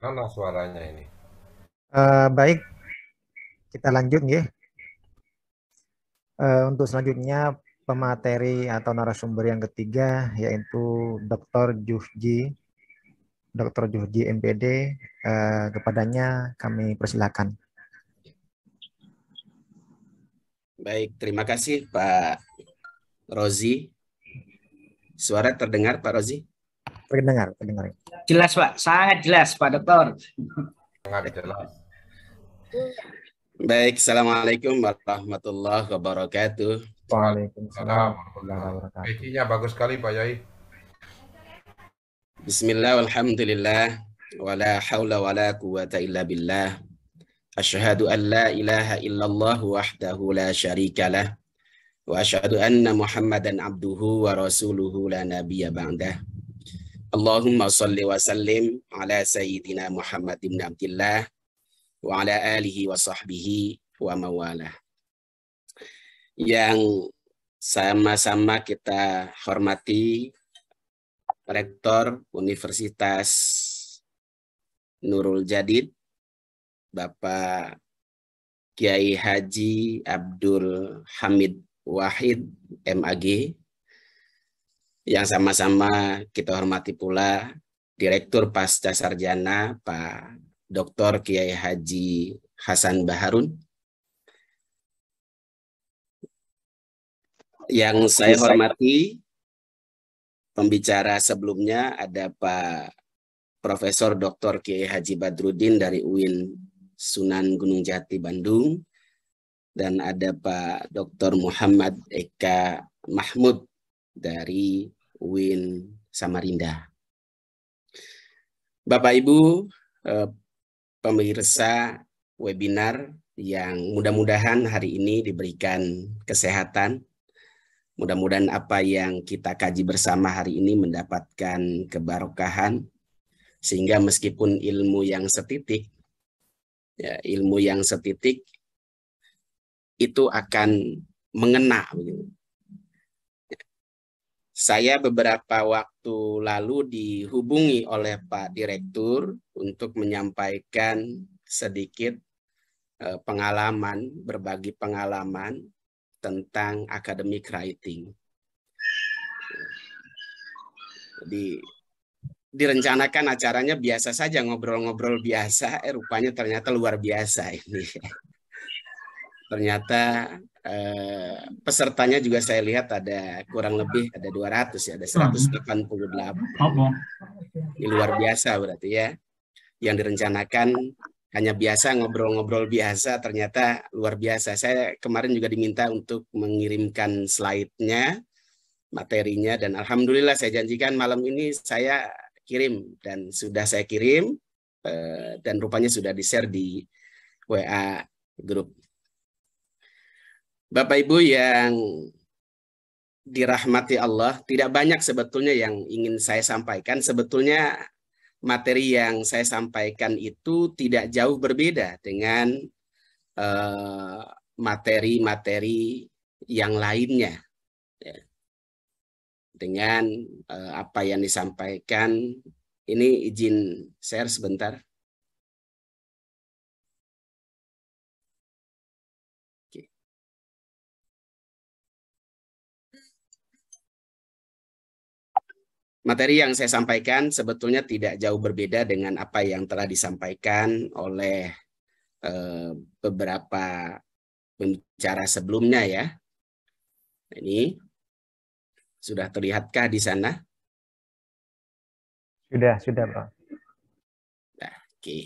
mana suaranya ini. Uh, baik, kita lanjut ya. Uh, untuk selanjutnya pemateri atau narasumber yang ketiga yaitu Dr. Juhji, Dr. Juhji MPD. Uh, eh, kepadanya kami persilakan. Baik, terima kasih Pak Rozi. Suara terdengar Pak Rozi? terdengar, terdengar. Jelas Pak, sangat jelas Pak Dokter. Baik, Assalamualaikum warahmatullahi wabarakatuh. Waalaikumsalam warahmatullahi wabarakatuh. bagus sekali Pak Yai. Bismillah, alhamdulillah, wala haula wala quwata illa billah. Ashhadu an la ilaha illallah wahdahu la sharika lah. Wa anna Muhammadan abduhu wa rasuluhu la nabiyya ba'dah. Allahumma salli wa sallim ala sayyidina Muhammad ibn Abdillah wa ala alihi wa sahbihi wa mawalah. Yang sama-sama kita hormati Rektor Universitas Nurul Jadid, Bapak Kiai Haji Abdul Hamid Wahid MAG, yang sama-sama kita hormati pula Direktur Pasca Sarjana Pak Dr. Kiai Haji Hasan Baharun. Yang saya hormati pembicara sebelumnya ada Pak Profesor Dr. Kiai Haji Badrudin dari UIN Sunan Gunung Jati Bandung dan ada Pak Dr. Muhammad Eka Mahmud dari Win Samarinda. Bapak Ibu eh, pemirsa webinar yang mudah-mudahan hari ini diberikan kesehatan. Mudah-mudahan apa yang kita kaji bersama hari ini mendapatkan kebarokahan sehingga meskipun ilmu yang setitik ya, ilmu yang setitik itu akan mengena saya beberapa waktu lalu dihubungi oleh Pak Direktur untuk menyampaikan sedikit eh, pengalaman, berbagi pengalaman tentang academic writing. Jadi direncanakan acaranya biasa saja ngobrol-ngobrol biasa, eh rupanya ternyata luar biasa ini. ternyata eh, pesertanya juga saya lihat ada kurang lebih ada 200 ya, ada 188. Ini luar biasa berarti ya. Yang direncanakan hanya biasa ngobrol-ngobrol biasa ternyata luar biasa. Saya kemarin juga diminta untuk mengirimkan slide-nya, materinya dan alhamdulillah saya janjikan malam ini saya kirim dan sudah saya kirim eh, dan rupanya sudah di-share di WA grup Bapak Ibu yang dirahmati Allah, tidak banyak sebetulnya yang ingin saya sampaikan. Sebetulnya materi yang saya sampaikan itu tidak jauh berbeda dengan eh, materi-materi uh, yang lainnya. Ya. Dengan uh, apa yang disampaikan, ini izin share sebentar. materi yang saya sampaikan sebetulnya tidak jauh berbeda dengan apa yang telah disampaikan oleh eh, beberapa pembicara sebelumnya ya. Ini sudah terlihatkah di sana? Sudah, sudah, Pak. Nah, Oke. Okay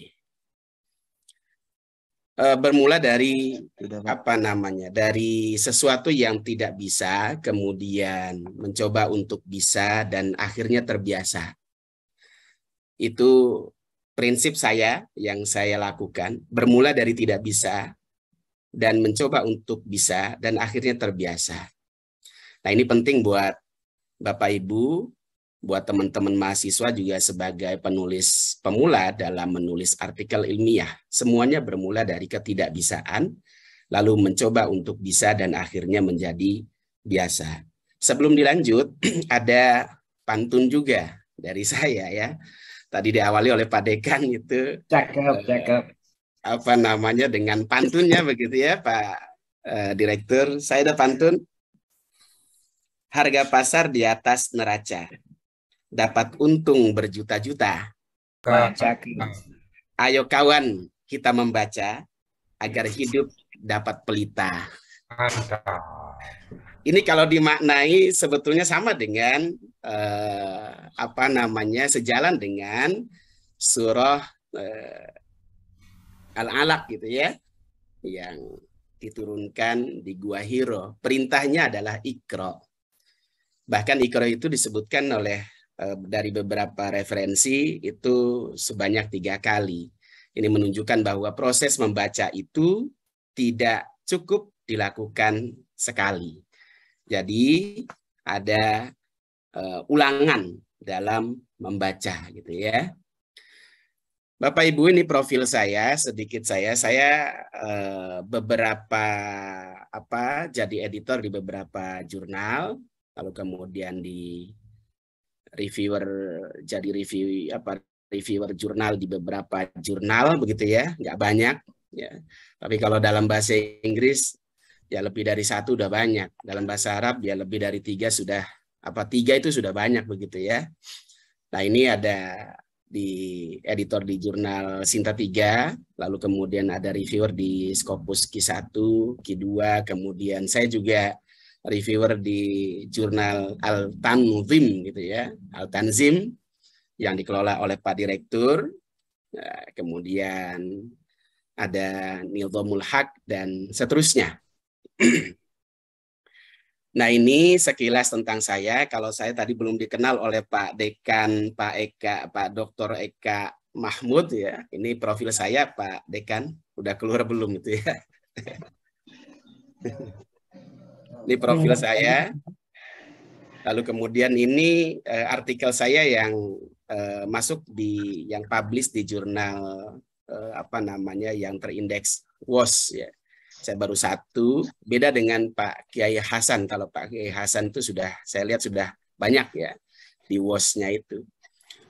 uh, bermula dari tidak apa namanya dari sesuatu yang tidak bisa kemudian mencoba untuk bisa dan akhirnya terbiasa itu prinsip saya yang saya lakukan bermula dari tidak bisa dan mencoba untuk bisa dan akhirnya terbiasa nah ini penting buat Bapak Ibu buat teman-teman mahasiswa juga sebagai penulis pemula dalam menulis artikel ilmiah. Semuanya bermula dari ketidakbisaan, lalu mencoba untuk bisa dan akhirnya menjadi biasa. Sebelum dilanjut, ada pantun juga dari saya ya. Tadi diawali oleh Pak Dekan itu. Cakep, eh, cakep. Apa namanya dengan pantunnya begitu ya Pak eh, Direktur. Saya ada pantun. Harga pasar di atas neraca dapat untung berjuta-juta. Ayo kawan, kita membaca agar hidup dapat pelita. Ini kalau dimaknai sebetulnya sama dengan eh, apa namanya sejalan dengan surah eh, Al-Alaq gitu ya yang diturunkan di Gua Hiro. Perintahnya adalah Ikro. Bahkan Ikro itu disebutkan oleh Eh, dari beberapa referensi itu sebanyak tiga kali. Ini menunjukkan bahwa proses membaca itu tidak cukup dilakukan sekali. Jadi ada uh, ulangan dalam membaca gitu ya. Bapak Ibu ini profil saya sedikit saya saya uh, beberapa apa jadi editor di beberapa jurnal lalu kemudian di reviewer jadi review apa reviewer jurnal di beberapa jurnal begitu ya nggak banyak ya tapi kalau dalam bahasa Inggris ya lebih dari satu udah banyak dalam bahasa Arab ya lebih dari tiga sudah apa tiga itu sudah banyak begitu ya nah ini ada di editor di jurnal Sinta 3, lalu kemudian ada reviewer di Scopus Q1, Q2, kemudian saya juga reviewer di jurnal Al Tanzim gitu ya, Al Tanzim yang dikelola oleh Pak Direktur. Ya, kemudian ada Nildomul Haq dan seterusnya. nah ini sekilas tentang saya. Kalau saya tadi belum dikenal oleh Pak Dekan, Pak Eka, Pak Dr. Eka Mahmud ya. Ini profil saya Pak Dekan. Udah keluar belum itu ya? Ini profil iya. saya. Lalu kemudian ini uh, artikel saya yang uh, masuk di yang publish di jurnal uh, apa namanya yang terindeks WOS ya. Saya baru satu, beda dengan Pak Kiai Hasan. Kalau Pak Kiai Hasan itu sudah saya lihat sudah banyak ya di WOS-nya itu.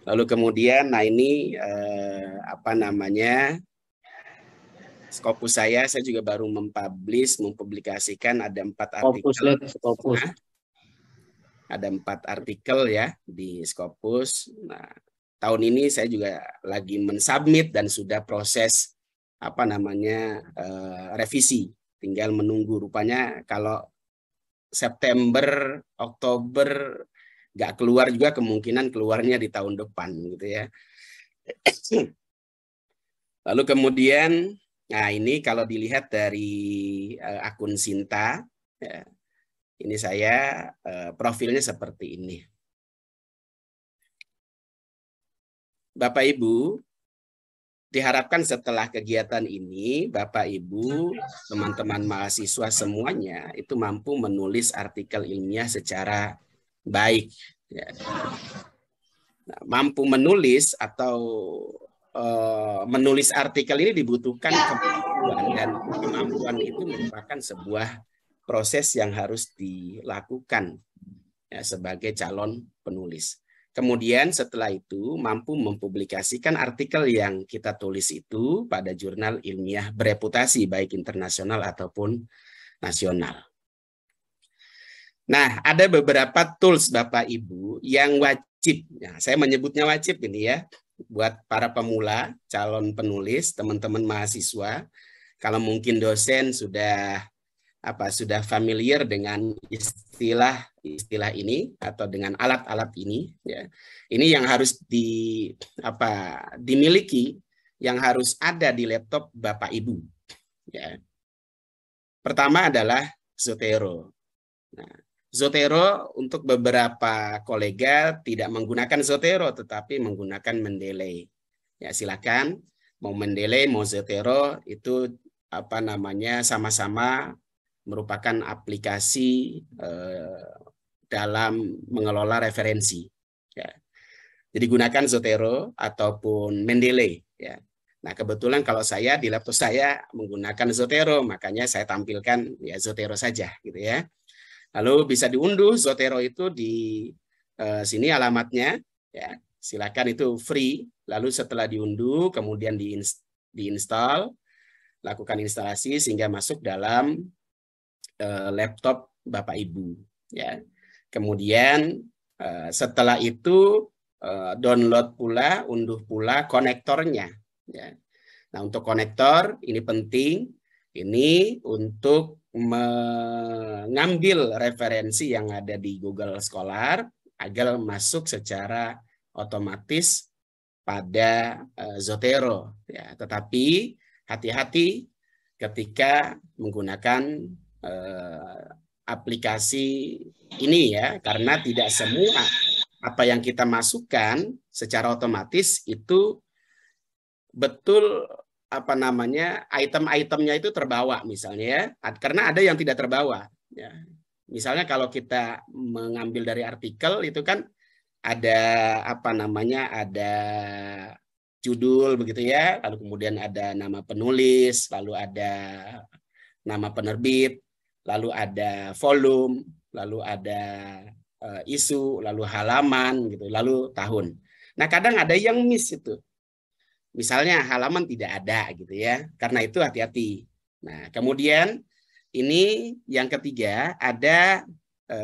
Lalu kemudian nah ini uh, apa namanya Skopus saya, saya juga baru mempublish, mempublikasikan ada empat artikel. Scopus. Nah, ada empat artikel ya di Skopus. Nah, tahun ini saya juga lagi mensubmit dan sudah proses apa namanya uh, revisi. Tinggal menunggu. Rupanya kalau September, Oktober nggak keluar juga kemungkinan keluarnya di tahun depan gitu ya. Lalu kemudian Nah, ini kalau dilihat dari uh, akun Sinta, ya, ini saya uh, profilnya seperti ini. Bapak Ibu, diharapkan setelah kegiatan ini, Bapak Ibu, teman-teman mahasiswa semuanya itu mampu menulis artikel ilmiah secara baik. Ya. Nah, mampu menulis atau Eh, menulis artikel ini dibutuhkan ya. kemampuan dan kemampuan itu merupakan sebuah proses yang harus dilakukan ya, sebagai calon penulis. Kemudian setelah itu mampu mempublikasikan artikel yang kita tulis itu pada jurnal ilmiah bereputasi baik internasional ataupun nasional. Nah, ada beberapa tools Bapak Ibu yang wajib. Nah, saya menyebutnya wajib ini ya buat para pemula, calon penulis, teman-teman mahasiswa, kalau mungkin dosen sudah apa sudah familiar dengan istilah istilah ini atau dengan alat-alat ini ya. Ini yang harus di apa dimiliki yang harus ada di laptop Bapak Ibu ya. Pertama adalah Zotero. Nah, Zotero untuk beberapa kolega tidak menggunakan Zotero tetapi menggunakan Mendeley. Ya silakan mau Mendeley mau Zotero itu apa namanya sama-sama merupakan aplikasi eh, dalam mengelola referensi. Ya. Jadi gunakan Zotero ataupun Mendeley. Ya. Nah kebetulan kalau saya di laptop saya menggunakan Zotero makanya saya tampilkan ya Zotero saja gitu ya. Lalu bisa diunduh Zotero itu di eh, sini alamatnya ya. Silakan itu free. Lalu setelah diunduh kemudian diinstal, lakukan instalasi sehingga masuk dalam eh, laptop Bapak Ibu ya. Kemudian eh, setelah itu eh, download pula, unduh pula konektornya ya. Nah, untuk konektor ini penting. Ini untuk mengambil referensi yang ada di Google Scholar agar masuk secara otomatis pada eh, Zotero. Ya, tetapi hati-hati ketika menggunakan eh, aplikasi ini ya, karena tidak semua apa yang kita masukkan secara otomatis itu betul apa namanya item-itemnya itu terbawa misalnya ya karena ada yang tidak terbawa ya misalnya kalau kita mengambil dari artikel itu kan ada apa namanya ada judul begitu ya lalu kemudian ada nama penulis lalu ada nama penerbit lalu ada volume lalu ada uh, isu lalu halaman gitu lalu tahun nah kadang ada yang miss itu Misalnya halaman tidak ada gitu ya. Karena itu hati-hati. Nah, kemudian ini yang ketiga ada e,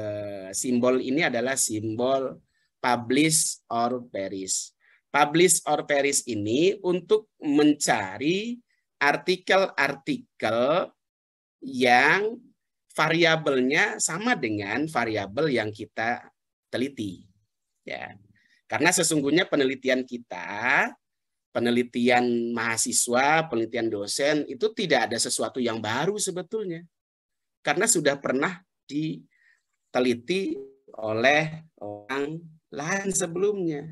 simbol ini adalah simbol publish or perish. Publish or perish ini untuk mencari artikel-artikel yang variabelnya sama dengan variabel yang kita teliti. Ya. Karena sesungguhnya penelitian kita penelitian mahasiswa, penelitian dosen itu tidak ada sesuatu yang baru sebetulnya. Karena sudah pernah diteliti oleh orang lain sebelumnya.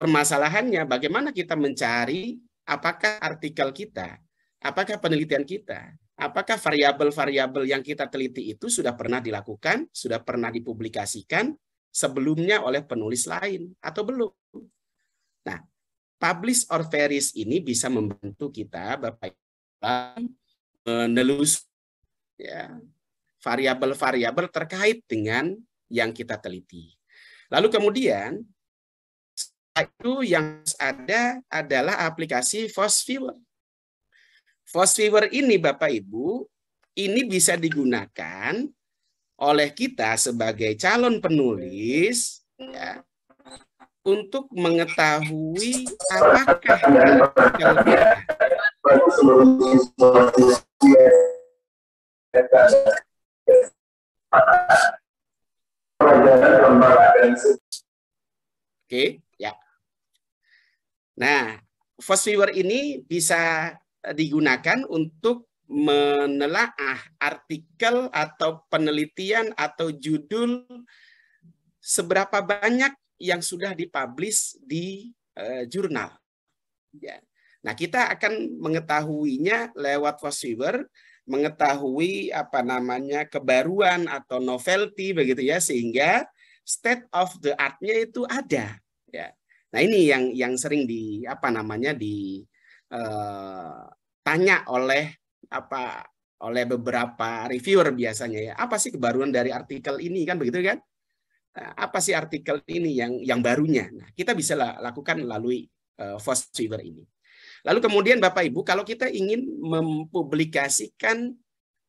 Permasalahannya bagaimana kita mencari apakah artikel kita, apakah penelitian kita, apakah variabel-variabel yang kita teliti itu sudah pernah dilakukan, sudah pernah dipublikasikan sebelumnya oleh penulis lain atau belum. Nah, publish or varies ini bisa membantu kita Bapak menelus ya variabel-variabel terkait dengan yang kita teliti. Lalu kemudian itu yang ada adalah aplikasi Fosfiver. Fosfiver ini Bapak Ibu, ini bisa digunakan oleh kita sebagai calon penulis ya, untuk mengetahui apakah Oke, ya. Nah, first viewer ini bisa digunakan untuk menelaah artikel atau penelitian atau judul seberapa banyak yang sudah dipublish di uh, jurnal. Ya. Nah, kita akan mengetahuinya lewat Fosweaver, mengetahui apa namanya kebaruan atau novelty begitu ya sehingga state of the art-nya itu ada ya. Nah, ini yang yang sering di apa namanya di uh, tanya oleh apa oleh beberapa reviewer biasanya ya. Apa sih kebaruan dari artikel ini kan begitu kan? Eh, apa sih artikel ini yang yang barunya. Nah, kita bisa lakukan melalui uh, eh, Weaver ini. Lalu kemudian Bapak Ibu, kalau kita ingin mempublikasikan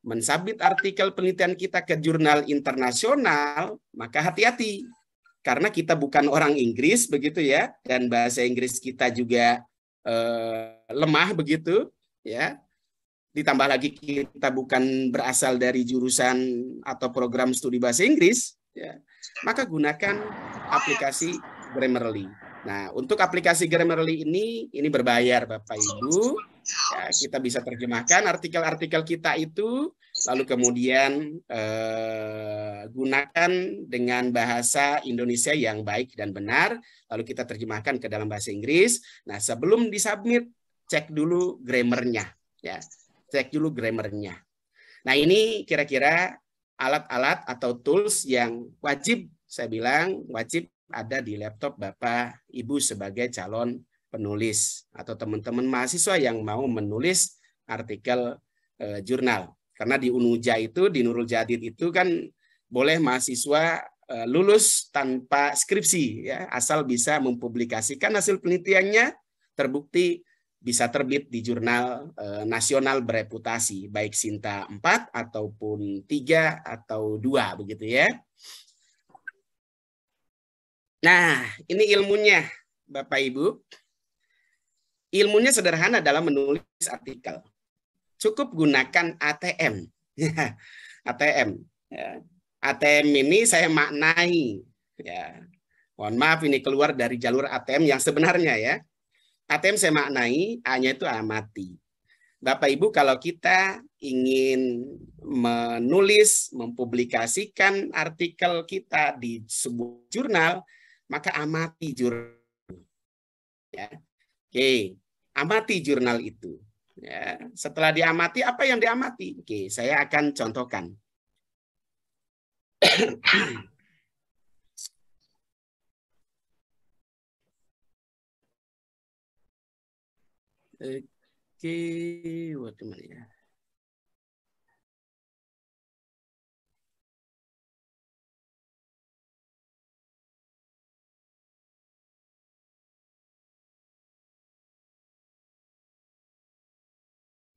mensabit artikel penelitian kita ke jurnal internasional, maka hati-hati. Karena kita bukan orang Inggris begitu ya dan bahasa Inggris kita juga uh, lemah begitu ya. Ditambah lagi kita bukan berasal dari jurusan atau program studi bahasa Inggris ya maka gunakan aplikasi Grammarly. Nah, untuk aplikasi Grammarly ini, ini berbayar Bapak Ibu. Ya, kita bisa terjemahkan artikel-artikel kita itu, lalu kemudian eh, gunakan dengan bahasa Indonesia yang baik dan benar, lalu kita terjemahkan ke dalam bahasa Inggris. Nah, sebelum disubmit, cek dulu grammarnya. Ya, cek dulu grammarnya. Nah, ini kira-kira alat-alat atau tools yang wajib saya bilang wajib ada di laptop Bapak Ibu sebagai calon penulis atau teman-teman mahasiswa yang mau menulis artikel e, jurnal. Karena di Unuja itu di Nurul Jadid itu kan boleh mahasiswa e, lulus tanpa skripsi ya, asal bisa mempublikasikan hasil penelitiannya terbukti bisa terbit di jurnal eh, nasional bereputasi baik Sinta 4 ataupun 3 atau 2 begitu ya. Nah, ini ilmunya Bapak Ibu. Ilmunya sederhana dalam menulis artikel. Cukup gunakan ATM. ATM. Ya. ATM ini saya maknai. Ya. Mohon maaf ini keluar dari jalur ATM yang sebenarnya ya ATM saya maknai, A-nya itu amati. Bapak Ibu kalau kita ingin menulis, mempublikasikan artikel kita di sebuah jurnal, maka amati jurnal. Ya. Oke, amati jurnal itu. Ya. Setelah diamati, apa yang diamati? Oke, saya akan contohkan. Okay, wait a minute.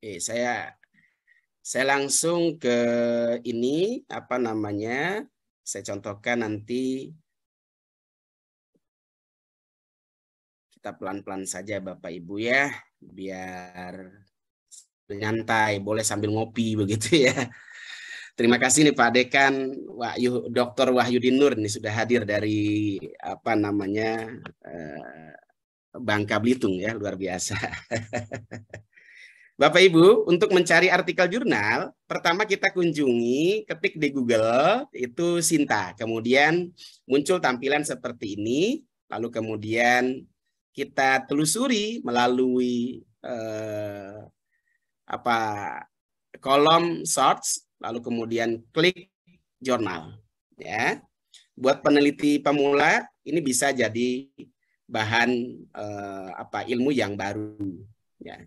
Oke, saya saya langsung ke ini apa namanya? Saya contohkan nanti kita pelan-pelan saja Bapak Ibu ya biar nyantai, boleh sambil ngopi begitu ya. Terima kasih nih Pak Dekan Wahyu Dr. Wahyudin Nur nih sudah hadir dari apa namanya eh, Bangka Belitung ya, luar biasa. Bapak Ibu, untuk mencari artikel jurnal, pertama kita kunjungi, ketik di Google itu Sinta. Kemudian muncul tampilan seperti ini, lalu kemudian kita telusuri melalui eh, apa kolom search lalu kemudian klik jurnal ya buat peneliti pemula ini bisa jadi bahan eh, apa ilmu yang baru ya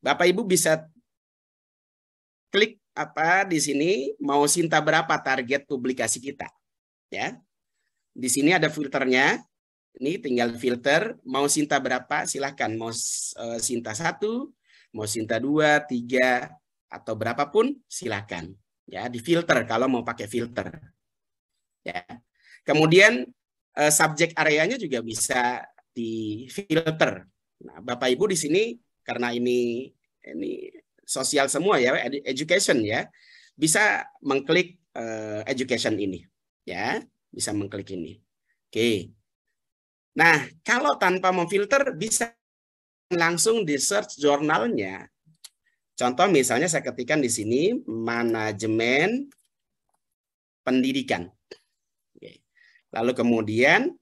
Bapak Ibu bisa klik apa di sini mau sinta berapa target publikasi kita ya di sini ada filternya ini tinggal filter, mau Sinta berapa silahkan. Mau eh, Sinta satu mau Sinta dua tiga atau berapapun silahkan. Ya, di filter kalau mau pakai filter. Ya. Kemudian eh, subjek areanya juga bisa difilter. Nah, Bapak Ibu di sini karena ini ini sosial semua ya, education ya, bisa mengklik eh, education ini ya, bisa mengklik ini. Oke. Okay. Nah, kalau tanpa memfilter bisa langsung di search jurnalnya. Contoh misalnya saya ketikkan di sini manajemen pendidikan. Lalu kemudian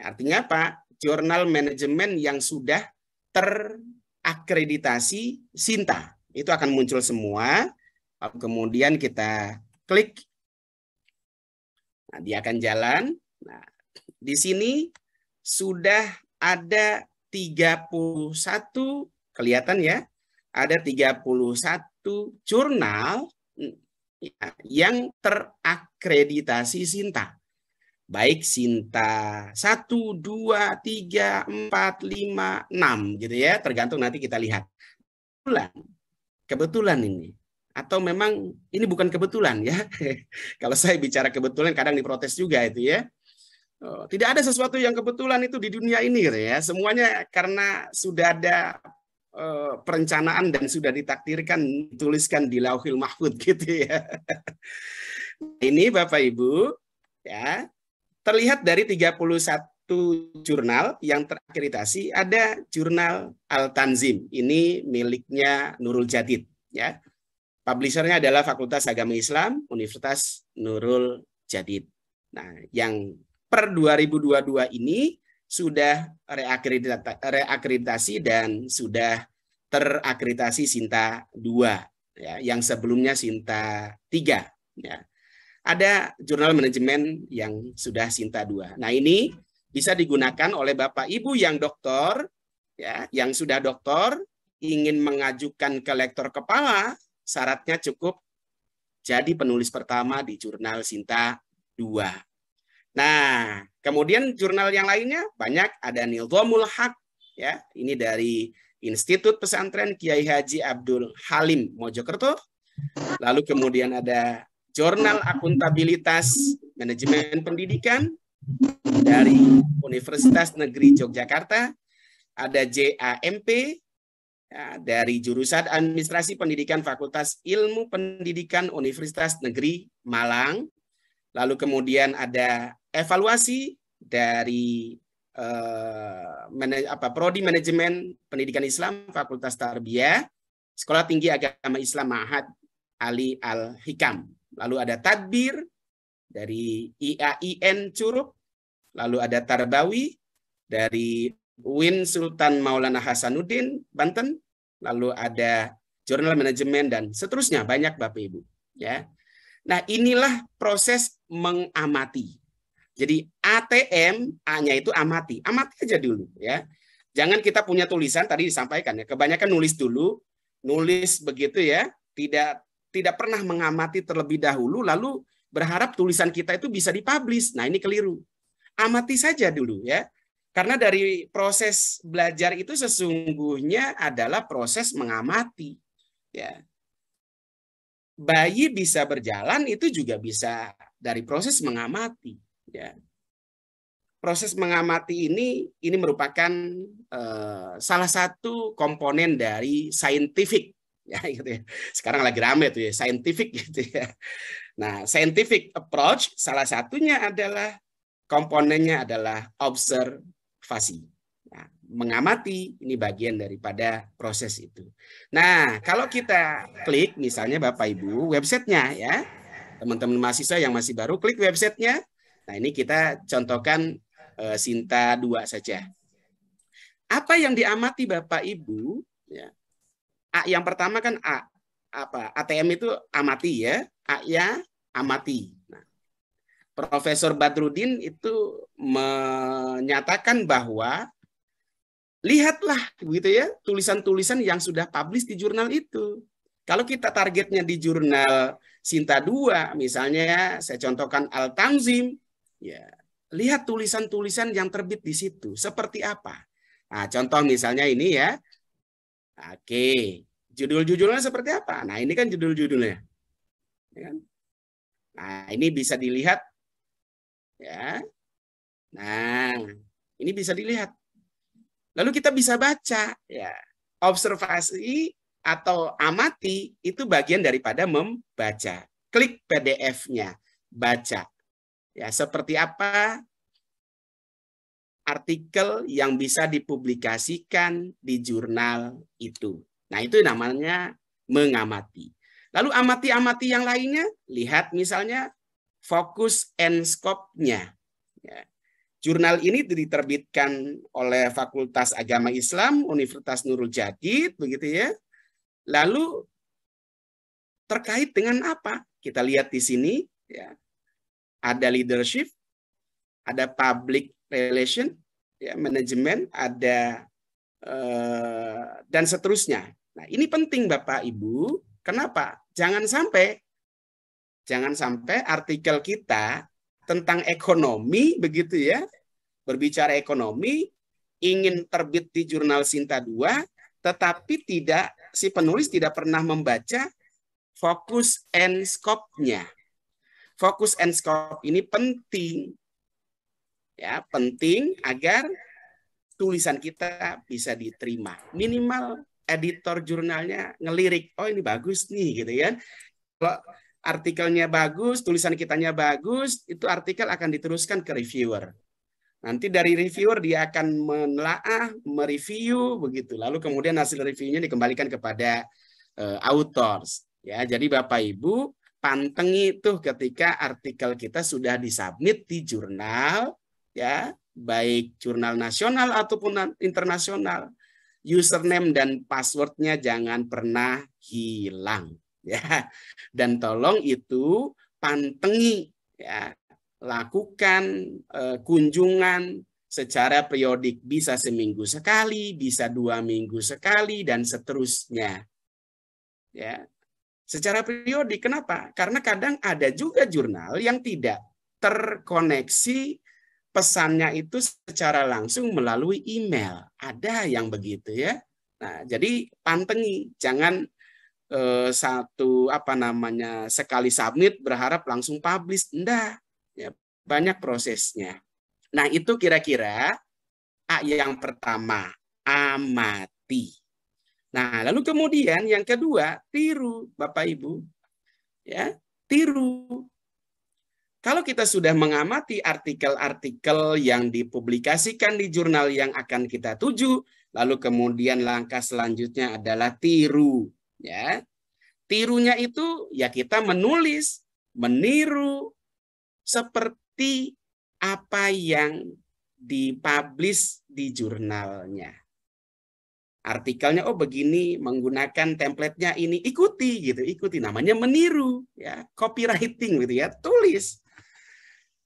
artinya apa? Jurnal manajemen yang sudah terakreditasi Sinta. Itu akan muncul semua. Lalu kemudian kita klik. Nah, dia akan jalan. Nah, di sini sudah ada 31 kelihatan ya ada 31 jurnal mm, ya, yang terakreditasi Sinta. Baik Sinta 1, 2, 3, 4, 5, 6 gitu ya. Tergantung nanti kita lihat. Kebetulan, kebetulan ini. Atau memang ini bukan kebetulan ya. Kalau saya bicara kebetulan kadang diprotes juga itu ya. Oh, tidak ada sesuatu yang kebetulan itu di dunia ini gitu ya. Semuanya karena sudah ada uh, perencanaan dan sudah ditakdirkan dituliskan di Lauhil Mahfud gitu ya. ini Bapak Ibu ya, terlihat dari 31 jurnal yang terakreditasi ada jurnal Al-Tanzim. Ini miliknya Nurul Jadid ya. Publishernya adalah Fakultas Agama Islam Universitas Nurul Jadid. Nah, yang per 2022 ini sudah reakreditasi dan sudah terakreditasi Sinta 2 ya, yang sebelumnya Sinta 3 ya. Ada jurnal manajemen yang sudah Sinta 2. Nah, ini bisa digunakan oleh Bapak Ibu yang doktor ya, yang sudah doktor ingin mengajukan ke lektor kepala, syaratnya cukup jadi penulis pertama di jurnal Sinta 2 Nah, kemudian jurnal yang lainnya banyak ada Nizamul Haq ya. Ini dari Institut Pesantren Kiai Haji Abdul Halim Mojokerto. Lalu kemudian ada Jurnal Akuntabilitas Manajemen Pendidikan dari Universitas Negeri Yogyakarta. Ada JAMP ya, dari jurusan Administrasi Pendidikan Fakultas Ilmu Pendidikan Universitas Negeri Malang. Lalu kemudian ada evaluasi dari eh, manaj apa prodi manajemen pendidikan Islam Fakultas Tarbiyah Sekolah Tinggi Agama Islam Mahat Ali Al Hikam. Lalu ada tadbir dari IAIN Curug lalu ada Tarbawi dari Win Sultan Maulana Hasanuddin Banten, lalu ada jurnal manajemen dan seterusnya banyak Bapak Ibu ya. Nah, inilah proses mengamati jadi ATM A-nya itu amati, amati aja dulu ya. Jangan kita punya tulisan tadi disampaikan ya. Kebanyakan nulis dulu, nulis begitu ya, tidak tidak pernah mengamati terlebih dahulu lalu berharap tulisan kita itu bisa dipublish. Nah, ini keliru. Amati saja dulu ya. Karena dari proses belajar itu sesungguhnya adalah proses mengamati. Ya. Bayi bisa berjalan itu juga bisa dari proses mengamati. Ya. Proses mengamati ini ini merupakan uh, salah satu komponen dari scientific ya gitu ya. Sekarang lagi rame tuh ya scientific gitu ya. Nah, scientific approach salah satunya adalah komponennya adalah observasi. Nah, mengamati ini bagian daripada proses itu. Nah, kalau kita klik misalnya Bapak Ibu websitenya ya, teman-teman mahasiswa yang masih baru klik websitenya Nah ini kita contohkan e, Sinta 2 saja. Apa yang diamati Bapak Ibu? Ya, A, yang pertama kan A. Apa? ATM itu amati ya. A ya amati. Nah, Profesor Badrudin itu menyatakan bahwa lihatlah gitu ya tulisan-tulisan yang sudah publish di jurnal itu. Kalau kita targetnya di jurnal Sinta 2, misalnya ya, saya contohkan Al-Tanzim, Ya, lihat tulisan-tulisan yang terbit di situ seperti apa. Nah, contoh misalnya ini ya. Oke, judul-judulnya seperti apa? Nah, ini kan judul-judulnya. Ya kan? Nah, ini bisa dilihat ya. Nah, ini bisa dilihat. Lalu kita bisa baca ya. Observasi atau amati itu bagian daripada membaca. Klik PDF-nya, baca. Ya, seperti apa artikel yang bisa dipublikasikan di jurnal itu. Nah, itu namanya mengamati. Lalu amati-amati yang lainnya, lihat misalnya fokus and scope-nya. Ya. Jurnal ini diterbitkan oleh Fakultas Agama Islam Universitas Nurul Jadid, begitu ya. Lalu terkait dengan apa? Kita lihat di sini, ya ada leadership, ada public relation, ya, manajemen, ada uh, dan seterusnya. Nah, ini penting Bapak Ibu. Kenapa? Jangan sampai jangan sampai artikel kita tentang ekonomi begitu ya, berbicara ekonomi ingin terbit di jurnal Sinta 2 tetapi tidak si penulis tidak pernah membaca fokus and scope-nya. Fokus and scope ini penting. Ya, penting agar tulisan kita bisa diterima. Minimal editor jurnalnya ngelirik, oh ini bagus nih gitu ya. Kalau artikelnya bagus, tulisan kitanya bagus, itu artikel akan diteruskan ke reviewer. Nanti dari reviewer dia akan menelaah, mereview begitu. Lalu kemudian hasil reviewnya dikembalikan kepada uh, eh, authors. Ya, jadi Bapak Ibu pantengi itu ketika artikel kita sudah disubmit di jurnal ya baik jurnal nasional ataupun internasional username dan passwordnya jangan pernah hilang ya dan tolong itu pantengi ya lakukan uh, kunjungan secara periodik bisa seminggu sekali bisa dua minggu sekali dan seterusnya ya secara periodik. Kenapa? Karena kadang ada juga jurnal yang tidak terkoneksi pesannya itu secara langsung melalui email. Ada yang begitu ya. Nah, jadi pantengi, jangan eh, satu apa namanya sekali submit berharap langsung publish. Enggak. Ya, banyak prosesnya. Nah, itu kira-kira A yang pertama, amati. Nah, lalu kemudian yang kedua, tiru Bapak Ibu. Ya, tiru. Kalau kita sudah mengamati artikel-artikel yang dipublikasikan di jurnal yang akan kita tuju, lalu kemudian langkah selanjutnya adalah tiru, ya. Tirunya itu ya kita menulis, meniru seperti apa yang dipublish di jurnalnya artikelnya oh begini menggunakan templatenya ini ikuti gitu ikuti namanya meniru ya copywriting gitu ya tulis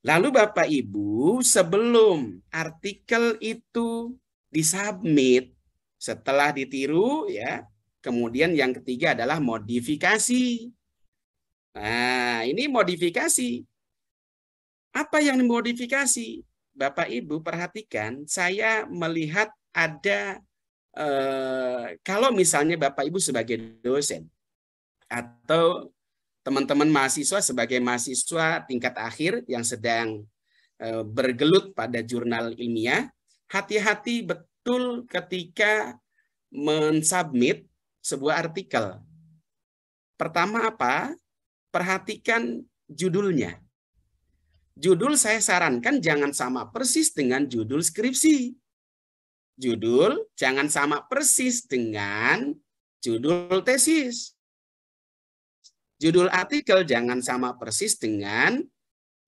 lalu bapak ibu sebelum artikel itu disubmit setelah ditiru ya kemudian yang ketiga adalah modifikasi nah ini modifikasi apa yang dimodifikasi bapak ibu perhatikan saya melihat ada Eh, kalau misalnya Bapak Ibu sebagai dosen atau teman-teman mahasiswa sebagai mahasiswa tingkat akhir yang sedang eh, bergelut pada jurnal ilmiah, hati-hati betul ketika mensubmit sebuah artikel. Pertama apa? Perhatikan judulnya. Judul saya sarankan jangan sama persis dengan judul skripsi judul jangan sama persis dengan judul tesis. Judul artikel jangan sama persis dengan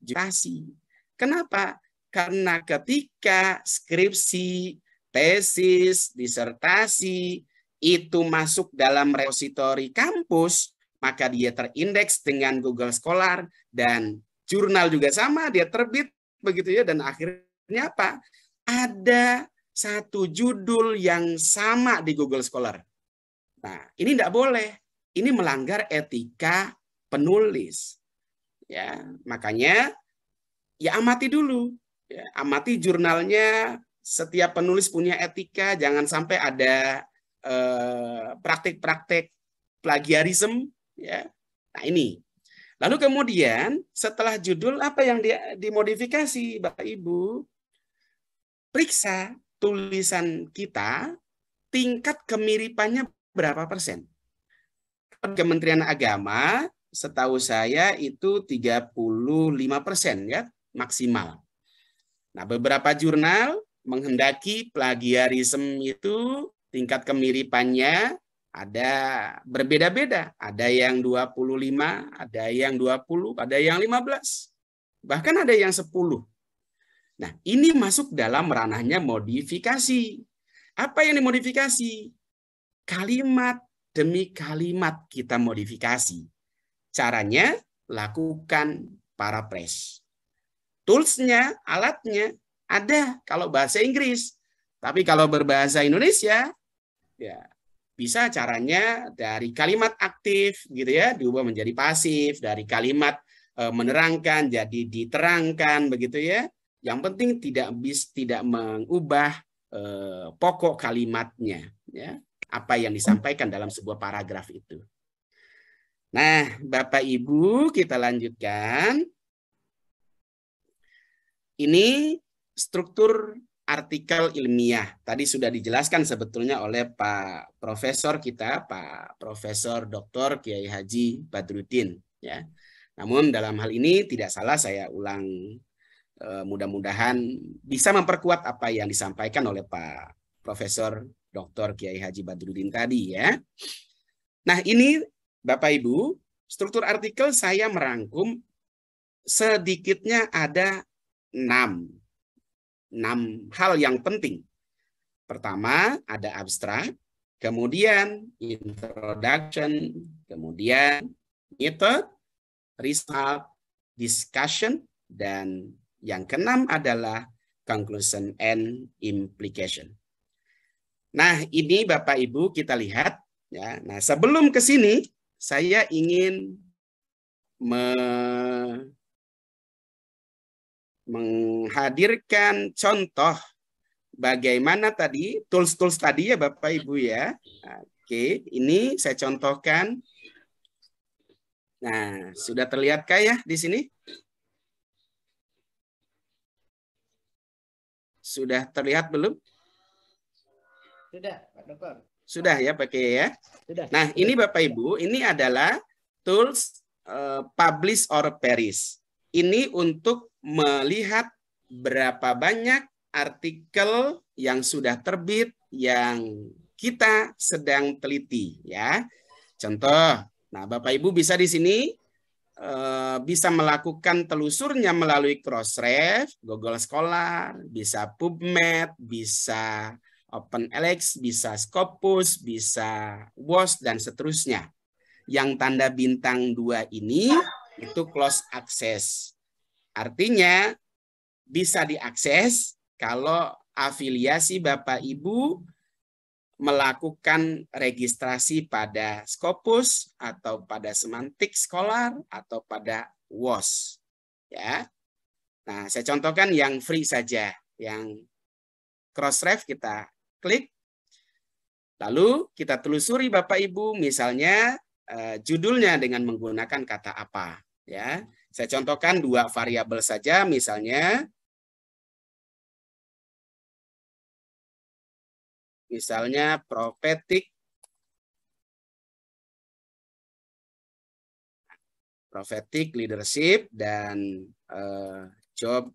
jurasi. Kenapa? Karena ketika skripsi, tesis, disertasi itu masuk dalam repositori kampus, maka dia terindeks dengan Google Scholar dan jurnal juga sama, dia terbit begitu ya dan akhirnya apa? Ada satu judul yang sama di Google Scholar. Nah, ini tidak boleh. Ini melanggar etika penulis. Ya, makanya ya amati dulu. Ya, amati jurnalnya. Setiap penulis punya etika. Jangan sampai ada eh, praktik-praktik eh, plagiarisme. Ya, nah ini. Lalu kemudian setelah judul apa yang dimodifikasi, Bapak Ibu? Periksa tulisan kita tingkat kemiripannya berapa persen? Kementerian Agama setahu saya itu 35 persen ya maksimal. Nah beberapa jurnal menghendaki plagiarisme itu tingkat kemiripannya ada berbeda-beda. Ada yang 25, ada yang 20, ada yang 15. Bahkan ada yang 10. Nah, ini masuk dalam ranahnya modifikasi. Apa yang dimodifikasi? Kalimat demi kalimat kita modifikasi. Caranya lakukan para pres. Toolsnya, alatnya ada kalau bahasa Inggris. Tapi kalau berbahasa Indonesia, ya bisa caranya dari kalimat aktif gitu ya diubah menjadi pasif dari kalimat e, menerangkan jadi diterangkan begitu ya yang penting tidak bis tidak mengubah eh, pokok kalimatnya, ya. Apa yang disampaikan dalam sebuah paragraf itu. Nah, Bapak Ibu, kita lanjutkan. Ini struktur artikel ilmiah. Tadi sudah dijelaskan sebetulnya oleh Pak Profesor kita, Pak Profesor Doktor Kiai Haji badrutin Ya. Namun dalam hal ini tidak salah saya ulang Eh, mudah-mudahan bisa memperkuat apa yang disampaikan oleh Pak Profesor Dr. Kiai Haji Badrudin tadi ya. Nah, ini Bapak Ibu, struktur artikel saya merangkum sedikitnya ada enam enam hal yang penting. Pertama, ada abstrak, kemudian introduction, kemudian method, result, discussion, dan yang keenam adalah conclusion and implication. Nah, ini Bapak Ibu kita lihat ya. Nah, sebelum ke sini saya ingin me menghadirkan contoh bagaimana tadi tools-tools tadi ya Bapak Ibu ya. Oke, ini saya contohkan. Nah, sudah terlihatkah ya di sini? Sudah terlihat belum? Sudah, Pak Dokter. Sudah ya pakai ya. Sudah. Nah, sudah. ini Bapak Ibu, ini adalah tools uh, publish or perish. Ini untuk melihat berapa banyak artikel yang sudah terbit yang kita sedang teliti ya. Contoh, nah Bapak Ibu bisa di sini Eh, bisa melakukan telusurnya melalui Crossref, Google Scholar, bisa PubMed, bisa OpenLX, bisa Scopus, bisa WOS, dan seterusnya. Yang tanda bintang dua ini itu close access. Artinya bisa diakses kalau afiliasi Bapak Ibu melakukan registrasi pada Scopus atau pada Semantik Scholar atau pada WOS ya. Nah, saya contohkan yang free saja, yang Crossref kita klik. Lalu kita telusuri Bapak Ibu misalnya eh, judulnya dengan menggunakan kata apa ya. Saya contohkan dua variabel saja misalnya Misalnya prophetic prophetic leadership dan uh, job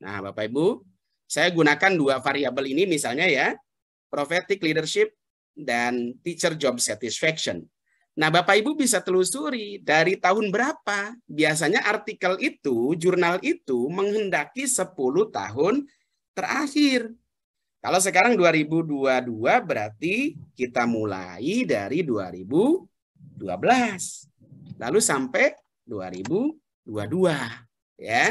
Nah, Bapak Ibu, saya gunakan dua variabel ini misalnya ya, prophetic leadership dan teacher job satisfaction. Nah, Bapak Ibu bisa telusuri dari tahun berapa biasanya artikel itu, jurnal itu menghendaki 10 tahun terakhir. Kalau sekarang 2022 berarti kita mulai dari 2012 lalu sampai 2022 ya.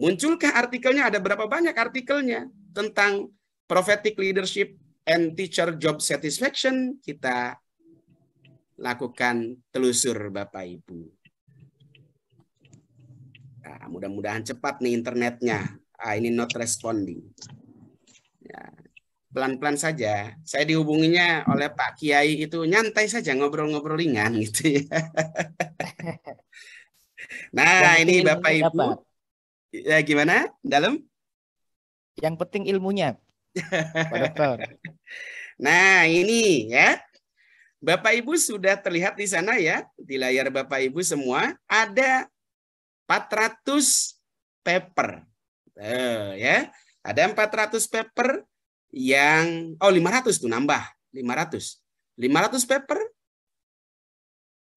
Munculkah artikelnya ada berapa banyak artikelnya tentang prophetic leadership and teacher job satisfaction kita lakukan telusur Bapak Ibu. Nah, mudah-mudahan cepat nih internetnya. Ah, ini not responding. Ya, pelan-pelan saja. Saya dihubunginya oleh Pak Kiai itu nyantai saja ngobrol-ngobrol ringan gitu ya. nah, yang ini Bapak Ibu. Apa? Ya gimana? Dalam? Yang penting ilmunya. Pak Dokter. nah, ini ya. Bapak Ibu sudah terlihat di sana ya, di layar Bapak Ibu semua, ada 400 paper. Tuh, ya. Ada 400 paper yang oh 500 tuh nambah, 500. 500 paper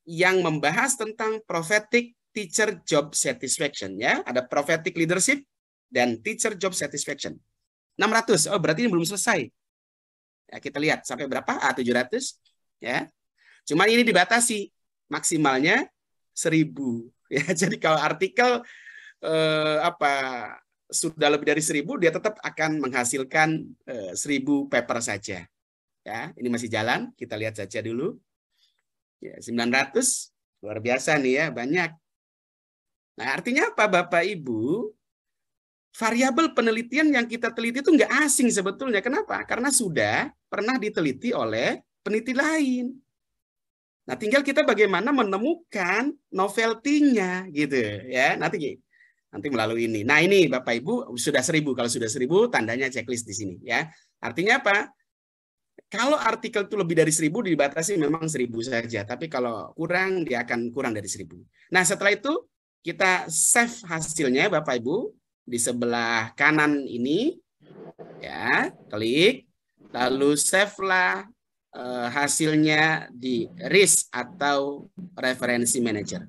yang membahas tentang prophetic teacher job satisfaction ya. Ada prophetic leadership dan teacher job satisfaction. 600. Oh, berarti ini belum selesai. Ya, kita lihat sampai berapa? Ah, 700 ya. Cuman ini dibatasi maksimalnya seribu. ya. Jadi kalau artikel eh, apa sudah lebih dari seribu, dia tetap akan menghasilkan eh, 1000 paper saja. Ya, ini masih jalan, kita lihat saja dulu. Ya, 900 luar biasa nih ya, banyak. Nah, artinya apa Bapak Ibu? Variabel penelitian yang kita teliti itu nggak asing sebetulnya. Kenapa? Karena sudah pernah diteliti oleh peneliti lain. Nah, tinggal kita bagaimana menemukan novelty-nya gitu ya. Nanti nanti melalui ini. Nah, ini Bapak Ibu sudah seribu. Kalau sudah seribu, tandanya checklist di sini ya. Artinya apa? Kalau artikel itu lebih dari seribu dibatasi memang seribu saja. Tapi kalau kurang dia akan kurang dari seribu. Nah, setelah itu kita save hasilnya Bapak Ibu di sebelah kanan ini ya, klik lalu save lah uh, hasilnya di risk atau referensi manager.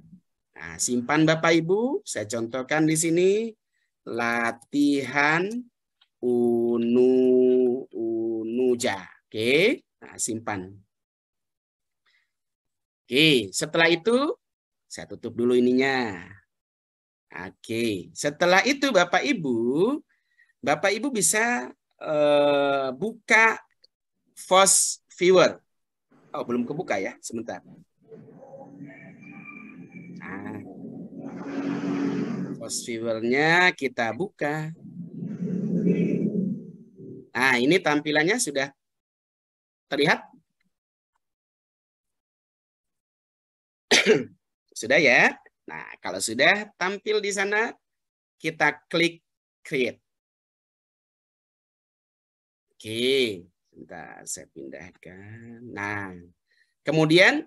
Nah, simpan Bapak Ibu, saya contohkan di sini latihan unu unuja. Oke, nah, simpan. Oke, setelah itu saya tutup dulu ininya. Oke, setelah itu Bapak Ibu, Bapak Ibu bisa uh, buka FOS viewer. Oh, belum kebuka ya, sebentar. Nah, host viewernya kita buka. Nah, ini tampilannya sudah terlihat? sudah ya? Nah, kalau sudah tampil di sana, kita klik create. Oke. Okay. Bentar, saya pindahkan. Nah, kemudian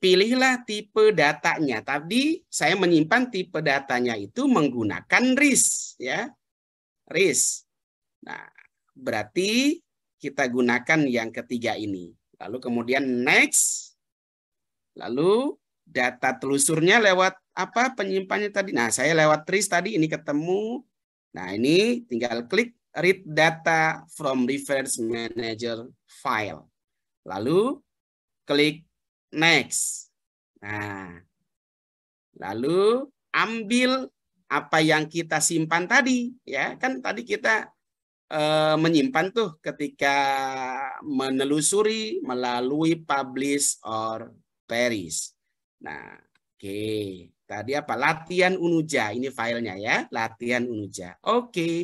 pilihlah tipe datanya. Tadi saya menyimpan tipe datanya itu menggunakan RIS. Ya. RIS. Nah, berarti kita gunakan yang ketiga ini. Lalu kemudian next. Lalu data telusurnya lewat apa penyimpannya tadi. Nah, saya lewat RIS tadi ini ketemu. Nah, ini tinggal klik read data from reference manager file. Lalu klik next. Nah, lalu ambil apa yang kita simpan tadi ya kan tadi kita e, menyimpan tuh ketika menelusuri melalui publish or perish. Nah, oke. Okay. Tadi apa? Latihan Unuja. Ini filenya ya. Latihan Unuja. Oke. Okay.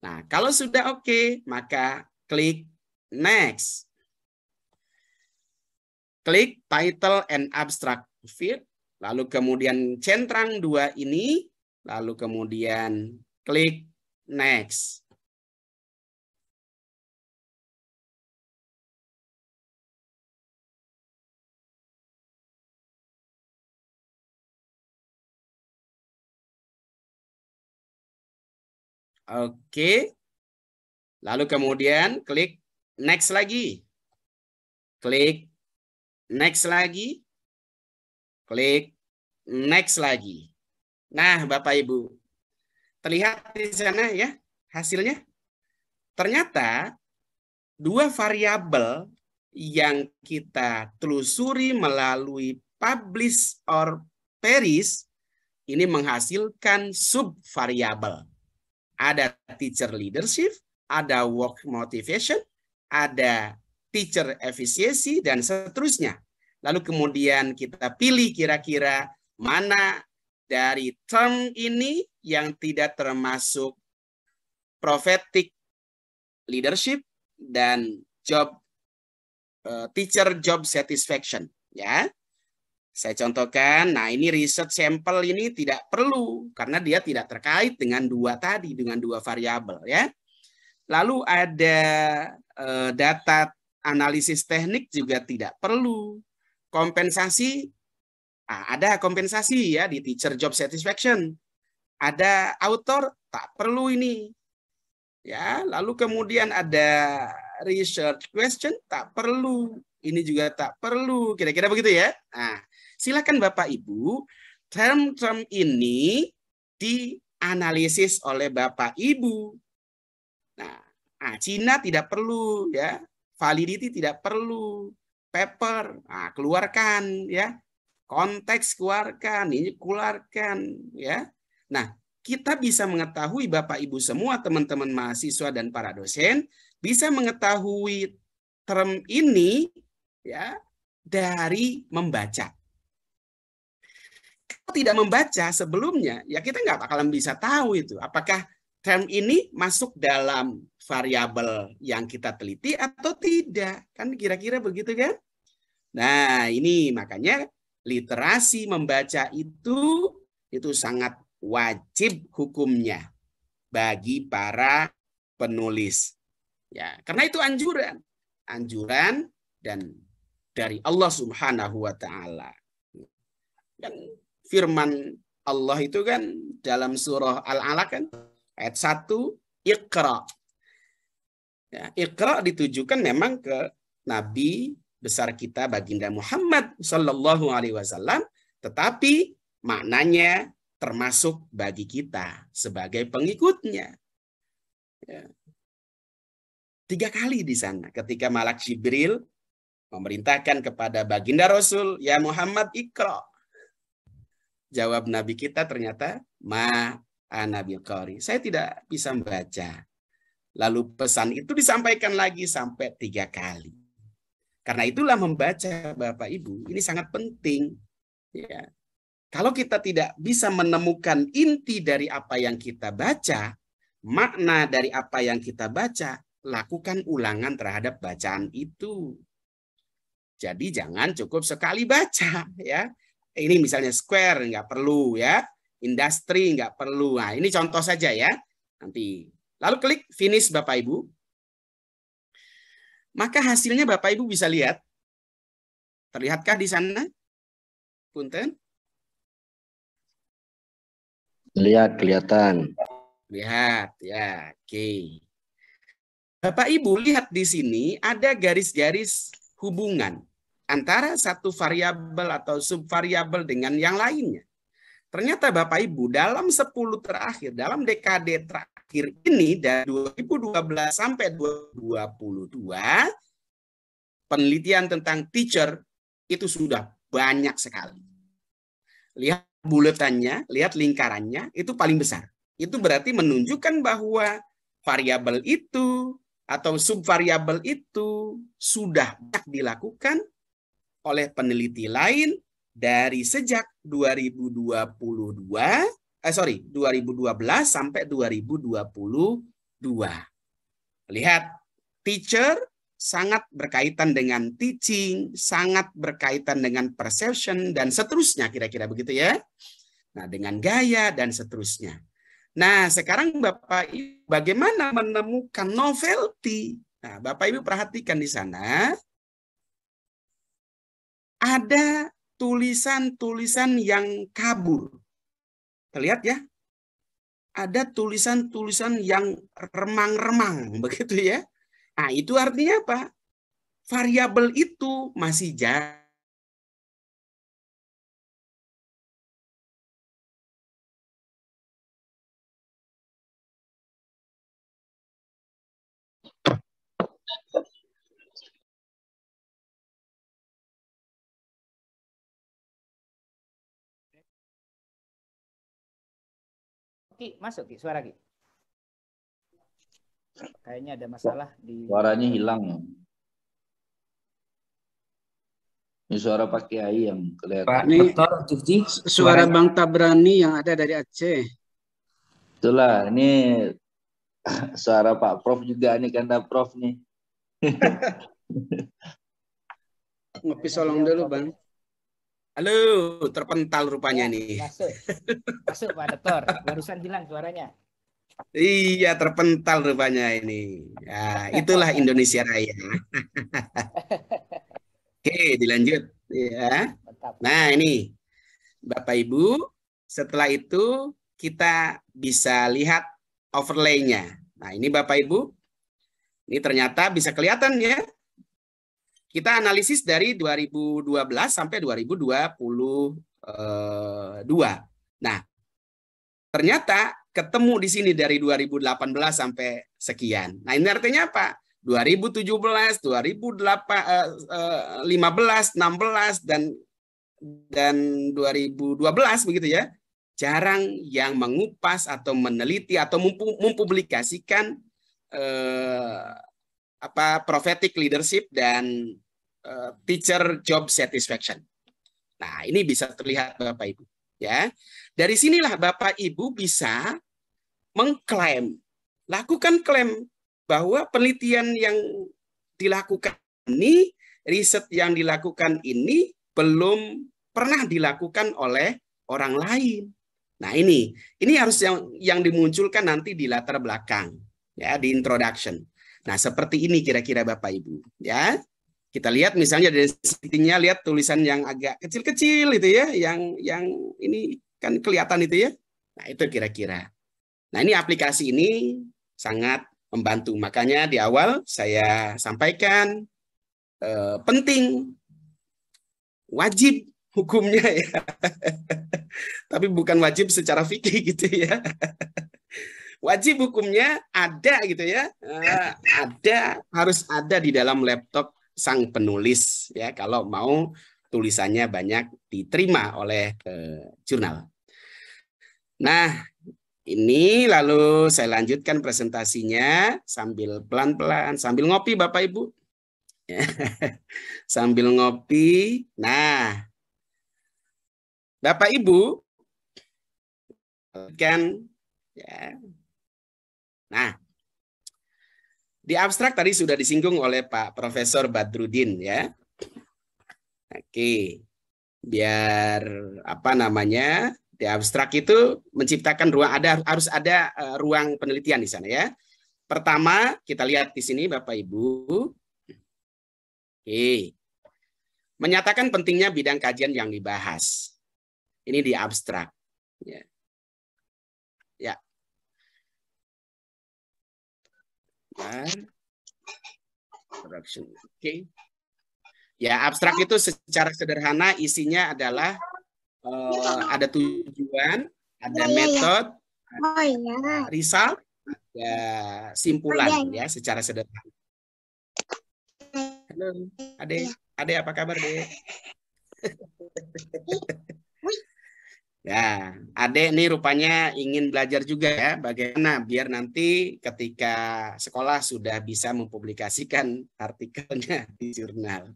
Nah, kalau sudah oke, okay, maka klik next. Klik title and abstract field, lalu kemudian centang dua ini, lalu kemudian klik next. Oke. Lalu kemudian klik next lagi. Klik next lagi. Klik next lagi. Nah, Bapak Ibu, terlihat di sana ya hasilnya. Ternyata dua variabel yang kita telusuri melalui publish or perish ini menghasilkan subvariabel. Ada teacher leadership, ada work motivation, ada teacher efficiency, dan seterusnya. Lalu kemudian kita pilih kira-kira mana dari term ini yang tidak termasuk prophetic leadership dan job uh, teacher job satisfaction ya saya contohkan, nah ini riset sampel ini tidak perlu karena dia tidak terkait dengan dua tadi, dengan dua variabel ya. Lalu ada e, data analisis teknik juga tidak perlu. Kompensasi nah, ada kompensasi ya di teacher job satisfaction. Ada author tak perlu ini. Ya, lalu kemudian ada research question tak perlu. Ini juga tak perlu. Kira-kira begitu ya. Nah, Silakan Bapak Ibu, term-term ini dianalisis oleh Bapak Ibu. Nah, ah, Cina tidak perlu ya, validity tidak perlu, paper nah, keluarkan ya, konteks keluarkan, ini keluarkan ya. Nah, kita bisa mengetahui Bapak Ibu semua teman-teman mahasiswa dan para dosen bisa mengetahui term ini ya dari membaca tidak membaca sebelumnya, ya kita nggak bakalan bisa tahu itu. Apakah term ini masuk dalam variabel yang kita teliti atau tidak. Kan kira-kira begitu kan? Nah ini makanya literasi membaca itu itu sangat wajib hukumnya bagi para penulis. Ya, karena itu anjuran, anjuran dan dari Allah Subhanahu wa taala. Dan firman Allah itu kan dalam surah Al-Alaq kan ayat 1 Iqra. Ya, Iqra ditujukan memang ke nabi besar kita baginda Muhammad sallallahu alaihi wasallam tetapi maknanya termasuk bagi kita sebagai pengikutnya. Ya. Tiga kali di sana ketika Malak Jibril memerintahkan kepada baginda Rasul, ya Muhammad ikra. Jawab Nabi kita ternyata ma anabil qari. Saya tidak bisa membaca. Lalu pesan itu disampaikan lagi sampai tiga kali. Karena itulah membaca Bapak Ibu ini sangat penting. Ya. Kalau kita tidak bisa menemukan inti dari apa yang kita baca, makna dari apa yang kita baca, lakukan ulangan terhadap bacaan itu. Jadi jangan cukup sekali baca ya ini misalnya square nggak perlu ya, industri nggak perlu. Nah, ini contoh saja ya. Nanti lalu klik finish Bapak Ibu. Maka hasilnya Bapak Ibu bisa lihat. Terlihatkah di sana? Punten. Lihat kelihatan. Lihat ya. Oke. Okay. Bapak Ibu lihat di sini ada garis-garis hubungan antara satu variabel atau subvariabel dengan yang lainnya. Ternyata Bapak Ibu dalam 10 terakhir, dalam dekade terakhir ini dari 2012 sampai 2022 penelitian tentang teacher itu sudah banyak sekali. Lihat buletannya, lihat lingkarannya itu paling besar. Itu berarti menunjukkan bahwa variabel itu atau subvariabel itu sudah banyak dilakukan oleh peneliti lain dari sejak 2022 eh sorry 2012 sampai 2022. Lihat, teacher sangat berkaitan dengan teaching, sangat berkaitan dengan perception dan seterusnya kira-kira begitu ya. Nah, dengan gaya dan seterusnya. Nah, sekarang Bapak Ibu bagaimana menemukan novelty? Nah, Bapak Ibu perhatikan di sana ada tulisan-tulisan yang kabur. Terlihat ya? Ada tulisan-tulisan yang remang-remang begitu ya. Nah, itu artinya apa? Variabel itu masih jarang Ki, masuk Ki, suara Ki. Kayaknya ada masalah di suaranya hilang. Ini suara Pak Kiai yang kelihatan. Pak, ini suara Bang Tabrani yang ada dari Aceh. Itulah, ini suara Pak Prof juga nih karena Prof nih. Ngopi solong dulu, Bang. Halo, terpental rupanya ya, nih. Masuk, masuk Pak Doktor. Barusan hilang suaranya. Iya, terpental rupanya ini. Ya, itulah Indonesia Raya. Oke, dilanjut. Ya. Nah, ini Bapak Ibu, setelah itu kita bisa lihat overlay-nya. Nah, ini Bapak Ibu. Ini ternyata bisa kelihatan ya kita analisis dari 2012 sampai 2022. Eh, nah, ternyata ketemu di sini dari 2018 sampai sekian. Nah, ini artinya apa? 2017, 2015, 16 dan dan 2012 begitu ya. Jarang yang mengupas atau meneliti atau mempublikasikan eh, apa prophetic leadership dan uh, teacher job satisfaction. Nah, ini bisa terlihat Bapak Ibu, ya. Dari sinilah Bapak Ibu bisa mengklaim, lakukan klaim bahwa penelitian yang dilakukan ini, riset yang dilakukan ini belum pernah dilakukan oleh orang lain. Nah, ini ini harus yang yang dimunculkan nanti di latar belakang, ya, di introduction. Nah, seperti ini kira-kira Bapak Ibu, ya. Kita lihat misalnya dari sitinya lihat tulisan yang agak kecil-kecil itu ya, yang yang ini kan kelihatan itu ya. Nah, itu kira-kira. Nah, ini aplikasi ini sangat membantu. Makanya di awal saya sampaikan eh, penting wajib hukumnya ya. Tapi bukan wajib secara fikih gitu ya. wajib hukumnya ada gitu ya uh, ada harus ada di dalam laptop sang penulis ya kalau mau tulisannya banyak diterima oleh uh, jurnal. Nah, ini lalu saya lanjutkan presentasinya sambil pelan-pelan, sambil ngopi Bapak Ibu. sambil ngopi. Nah, Bapak Ibu kan ya, Nah, di abstrak tadi sudah disinggung oleh Pak Profesor Badrudin ya. Oke. Biar apa namanya? Di abstrak itu menciptakan ruang ada harus ada uh, ruang penelitian di sana ya. Pertama, kita lihat di sini Bapak Ibu. Oke. Menyatakan pentingnya bidang kajian yang dibahas. Ini di abstrak ya. dan production. Oke. Okay. Ya, abstrak itu secara sederhana isinya adalah uh, ada tujuan, ada oh, iya, iya. metode, oh, ya. ada result, ada simpulan oh, iya, ya secara sederhana. Halo, Ade. Ade apa kabar, Dek? Ya, adik ini rupanya ingin belajar juga ya bagaimana biar nanti ketika sekolah sudah bisa mempublikasikan artikelnya di jurnal.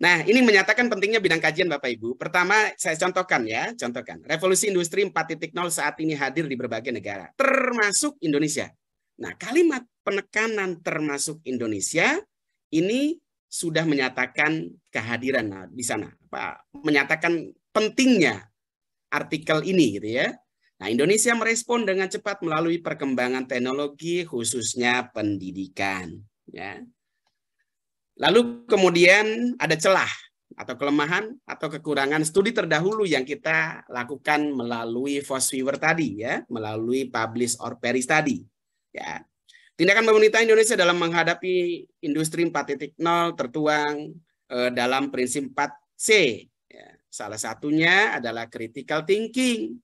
Nah, ini menyatakan pentingnya bidang kajian Bapak Ibu. Pertama, saya contohkan ya, contohkan. Revolusi Industri 4.0 saat ini hadir di berbagai negara, termasuk Indonesia. Nah, kalimat penekanan termasuk Indonesia ini sudah menyatakan kehadiran di sana, Pak, menyatakan pentingnya artikel ini gitu ya. Nah, Indonesia merespon dengan cepat melalui perkembangan teknologi khususnya pendidikan ya. Lalu kemudian ada celah atau kelemahan atau kekurangan studi terdahulu yang kita lakukan melalui Fos Viewer tadi ya, melalui Publish or Perish tadi ya. Tindakan pemerintah Indonesia dalam menghadapi industri 4.0 tertuang eh, dalam prinsip 4C Salah satunya adalah critical thinking.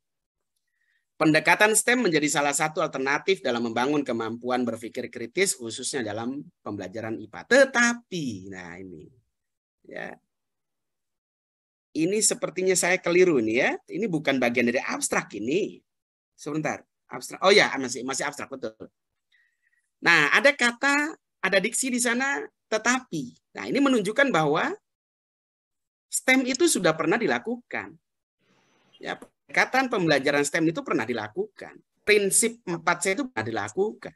Pendekatan STEM menjadi salah satu alternatif dalam membangun kemampuan berpikir kritis khususnya dalam pembelajaran IPA. Tetapi, nah ini ya. Ini sepertinya saya keliru nih ya. Ini bukan bagian dari abstrak ini. Sebentar, abstrak. Oh ya, masih masih abstrak betul. Nah, ada kata, ada diksi di sana tetapi. Nah, ini menunjukkan bahwa STEM itu sudah pernah dilakukan. Ya, perkataan pembelajaran STEM itu pernah dilakukan. Prinsip 4C itu pernah dilakukan.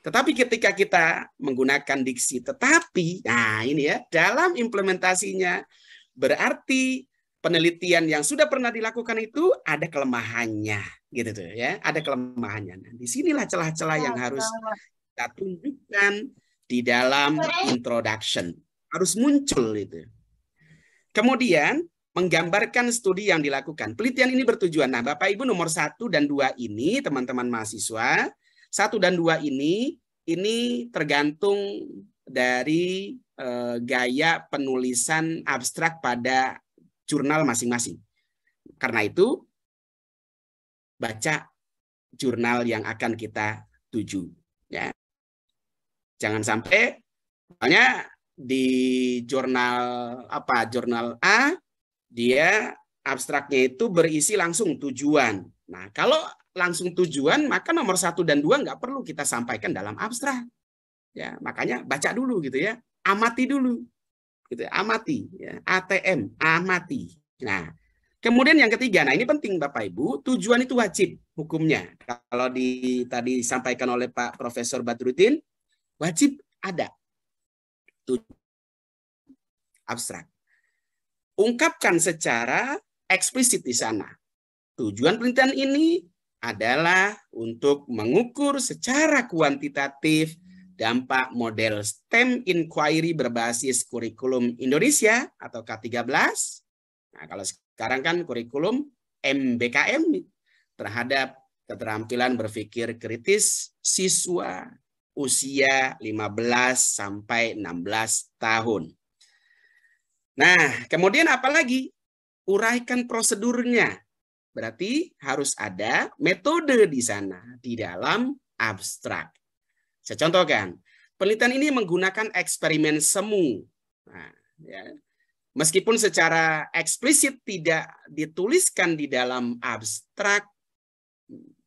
Tetapi ketika kita menggunakan diksi tetapi, nah ini ya, dalam implementasinya berarti penelitian yang sudah pernah dilakukan itu ada kelemahannya gitu tuh ya, ada kelemahannya. Nah, di sinilah celah-celah yang harus kita tunjukkan di dalam introduction. Harus muncul itu. Kemudian menggambarkan studi yang dilakukan. Penelitian ini bertujuan. Nah, Bapak Ibu nomor satu dan dua ini, teman-teman mahasiswa, satu dan dua ini, ini tergantung dari e, gaya penulisan abstrak pada jurnal masing-masing. Karena itu, baca jurnal yang akan kita tuju. Ya. Jangan sampai, misalnya di jurnal apa jurnal A dia abstraknya itu berisi langsung tujuan. Nah kalau langsung tujuan maka nomor satu dan dua nggak perlu kita sampaikan dalam abstrak. Ya makanya baca dulu gitu ya, amati dulu, gitu ya, amati, ya, ATM, amati. Nah kemudian yang ketiga, nah ini penting bapak ibu, tujuan itu wajib hukumnya. Kalau di tadi disampaikan oleh Pak Profesor Badrutin wajib ada abstrak. Ungkapkan secara eksplisit di sana. Tujuan penelitian ini adalah untuk mengukur secara kuantitatif dampak model STEM inquiry berbasis kurikulum Indonesia atau K13. Nah, kalau sekarang kan kurikulum MBKM terhadap keterampilan berpikir kritis siswa usia 15 sampai 16 tahun. Nah, kemudian apa lagi? Uraikan prosedurnya. Berarti harus ada metode di sana, di dalam abstrak. Saya contohkan, penelitian ini menggunakan eksperimen semu. Nah, ya. Meskipun secara eksplisit tidak dituliskan di dalam abstrak,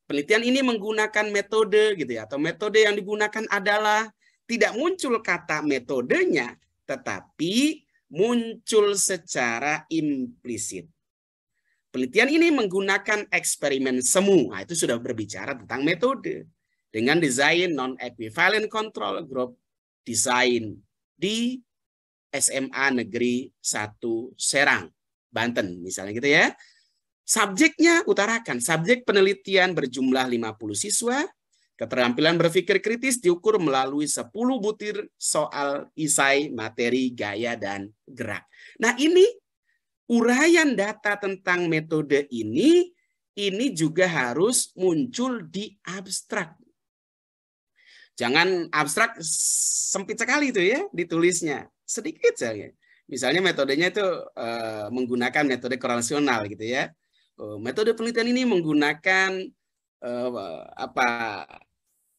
Penelitian ini menggunakan metode gitu ya atau metode yang digunakan adalah tidak muncul kata metodenya tetapi muncul secara implisit. Penelitian ini menggunakan eksperimen semu. Nah, itu sudah berbicara tentang metode dengan desain non equivalent control group design di SMA Negeri 1 Serang, Banten misalnya gitu ya. Subjeknya utarakan. Subjek penelitian berjumlah 50 siswa. Keterampilan berpikir kritis diukur melalui 10 butir soal isai, materi, gaya, dan gerak. Nah ini uraian data tentang metode ini, ini juga harus muncul di abstrak. Jangan abstrak sempit sekali itu ya ditulisnya. Sedikit saja. Misalnya metodenya itu e, menggunakan metode korelasional gitu ya Eh, metode penelitian ini menggunakan uh, apa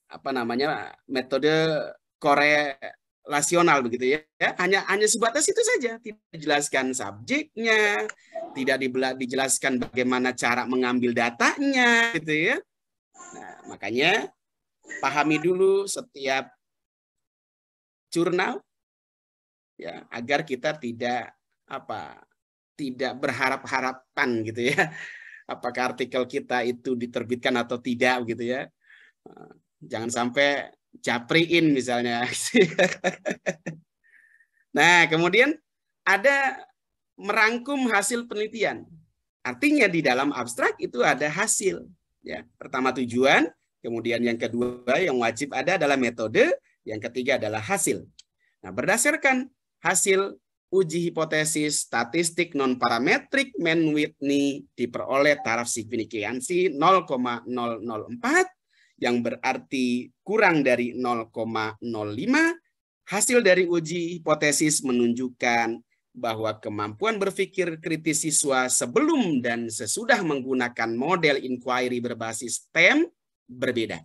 apa namanya metode korelasional begitu ya. Hanya hanya sebatas itu saja, tidak dijelaskan subjeknya, tidak dijelaskan bagaimana cara mengambil datanya gitu ya. Nah, makanya pahami dulu setiap jurnal ya agar kita tidak apa tidak berharap-harapan gitu ya. Apakah artikel kita itu diterbitkan atau tidak gitu ya. Eh, jangan sampai japriin misalnya. nah, kemudian ada merangkum hasil penelitian. Artinya di dalam abstrak itu ada hasil. Ya, pertama tujuan, kemudian yang kedua yang wajib ada adalah metode, yang ketiga adalah hasil. Nah, berdasarkan hasil uji hipotesis statistik nonparametrik parametrik Man Whitney diperoleh taraf signifikansi 0,004 yang berarti kurang dari 0,05. Hasil dari uji hipotesis menunjukkan bahwa kemampuan berpikir kritis siswa sebelum dan sesudah menggunakan model inquiry berbasis STEM berbeda.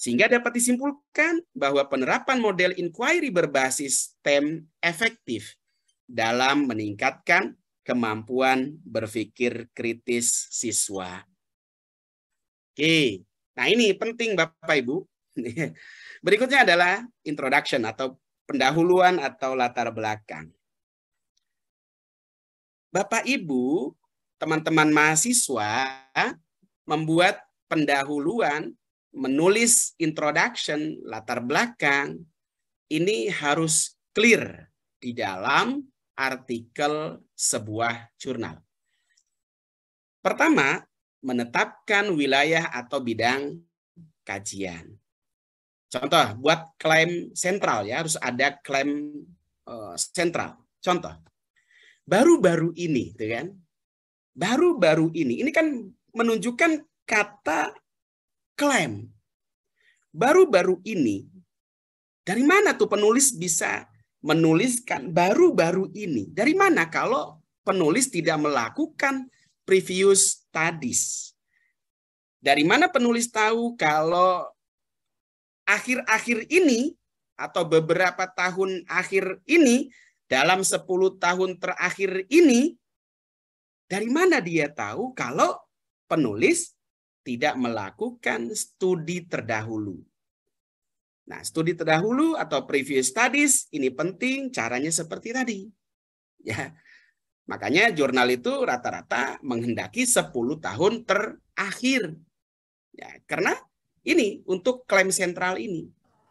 Sehingga dapat disimpulkan bahwa penerapan model inquiry berbasis STEM efektif dalam meningkatkan kemampuan berpikir kritis siswa. Oke, nah ini penting Bapak Ibu. Berikutnya adalah introduction atau pendahuluan atau latar belakang. Bapak Ibu, teman-teman mahasiswa membuat pendahuluan menulis introduction, latar belakang, ini harus clear di dalam artikel sebuah jurnal. Pertama, menetapkan wilayah atau bidang kajian. Contoh, buat klaim sentral ya, harus ada klaim uh, sentral. Contoh, baru-baru ini, kan, baru-baru ini, ini kan menunjukkan kata klaim. Baru-baru ini, dari mana tuh penulis bisa menuliskan baru-baru ini? Dari mana kalau penulis tidak melakukan previous studies? Dari mana penulis tahu kalau akhir-akhir ini atau beberapa tahun akhir ini dalam 10 tahun terakhir ini dari mana dia tahu kalau penulis tidak melakukan studi terdahulu. Nah, studi terdahulu atau previous studies ini penting caranya seperti tadi. Ya. Makanya jurnal itu rata-rata menghendaki 10 tahun terakhir. Ya, karena ini untuk klaim sentral ini.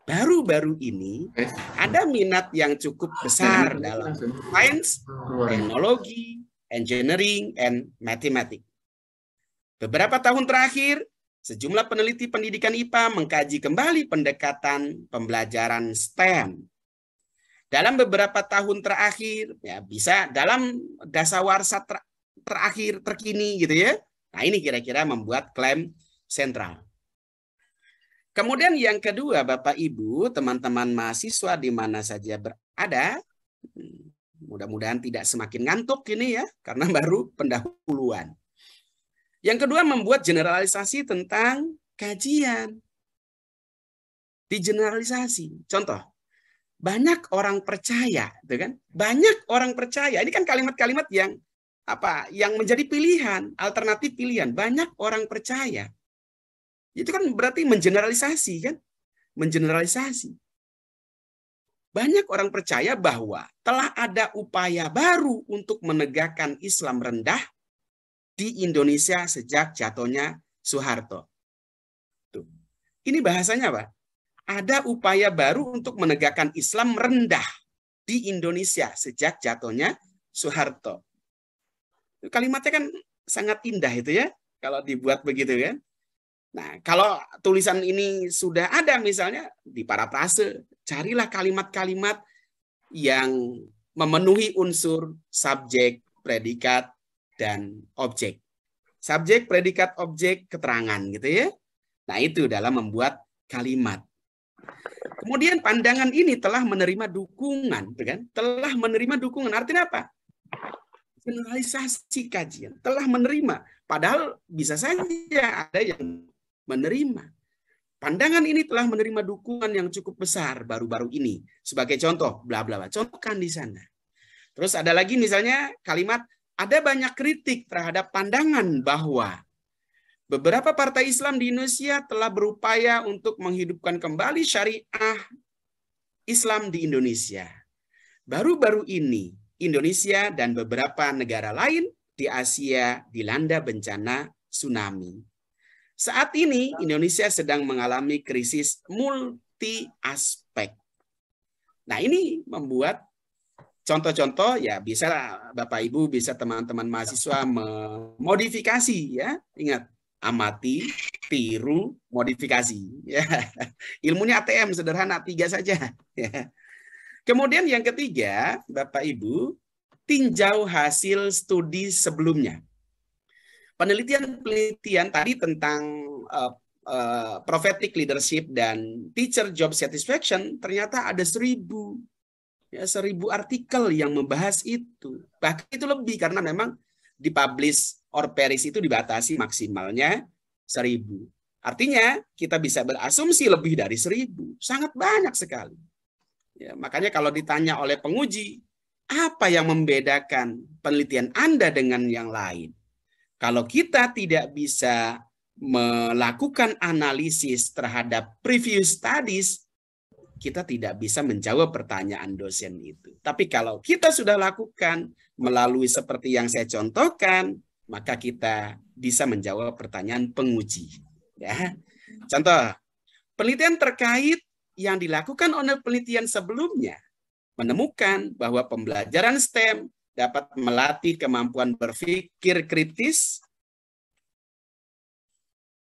Baru-baru ini eh. ada minat yang cukup besar dalam science, teknologi, engineering, and mathematics. Beberapa tahun terakhir, sejumlah peneliti pendidikan IPA mengkaji kembali pendekatan pembelajaran STEM. Dalam beberapa tahun terakhir, ya bisa dalam dasawarsa ter terakhir terkini gitu ya. Nah, ini kira-kira membuat klaim sentral. Kemudian yang kedua, Bapak Ibu, teman-teman mahasiswa di mana saja berada, mudah-mudahan tidak semakin ngantuk ini ya, karena baru pendahuluan. Yang kedua membuat generalisasi tentang kajian. di generalisasi. Contoh, banyak orang percaya, gitu kan? Banyak orang percaya. Ini kan kalimat-kalimat yang apa? Yang menjadi pilihan, alternatif pilihan. Banyak orang percaya. Itu kan berarti mengeneralisasi kan? Mengeneralisasi. Banyak orang percaya bahwa telah ada upaya baru untuk menegakkan Islam rendah di Indonesia sejak jatuhnya Soeharto. Ini bahasanya apa? Ada upaya baru untuk menegakkan Islam rendah di Indonesia sejak jatuhnya Soeharto. Kalimatnya kan sangat indah itu ya, kalau dibuat begitu kan. Nah, kalau tulisan ini sudah ada misalnya di para prase, carilah kalimat-kalimat yang memenuhi unsur subjek, predikat, dan objek. Subjek, predikat, objek, keterangan gitu ya. Nah, itu dalam membuat kalimat. Kemudian pandangan ini telah menerima dukungan, gitu kan? Telah menerima dukungan. Artinya apa? Generalisasi kajian telah menerima. Padahal bisa saja ada yang menerima. Pandangan ini telah menerima dukungan yang cukup besar baru-baru ini. Sebagai contoh, bla bla bla. Contohkan di sana. Terus ada lagi misalnya kalimat ada banyak kritik terhadap pandangan bahwa beberapa partai Islam di Indonesia telah berupaya untuk menghidupkan kembali syariah Islam di Indonesia. Baru-baru ini, Indonesia dan beberapa negara lain di Asia dilanda bencana tsunami. Saat ini, Indonesia sedang mengalami krisis multi aspek. Nah, ini membuat contoh-contoh ya bisa Bapak Ibu bisa teman-teman mahasiswa memodifikasi ya. Ingat, amati, tiru, modifikasi ya. Ilmunya ATM sederhana tiga saja ya. Kemudian yang ketiga, Bapak Ibu, tinjau hasil studi sebelumnya. Penelitian-penelitian tadi tentang uh, uh, prophetic leadership dan teacher job satisfaction ternyata ada seribu ya seribu artikel yang membahas itu bahkan itu lebih karena memang dipublish or perish itu dibatasi maksimalnya seribu artinya kita bisa berasumsi lebih dari seribu sangat banyak sekali ya, makanya kalau ditanya oleh penguji apa yang membedakan penelitian anda dengan yang lain kalau kita tidak bisa melakukan analisis terhadap previous studies kita tidak bisa menjawab pertanyaan dosen itu. Tapi kalau kita sudah lakukan melalui seperti yang saya contohkan, maka kita bisa menjawab pertanyaan penguji. Ya. Contoh, penelitian terkait yang dilakukan oleh penelitian sebelumnya menemukan bahwa pembelajaran STEM dapat melatih kemampuan berpikir kritis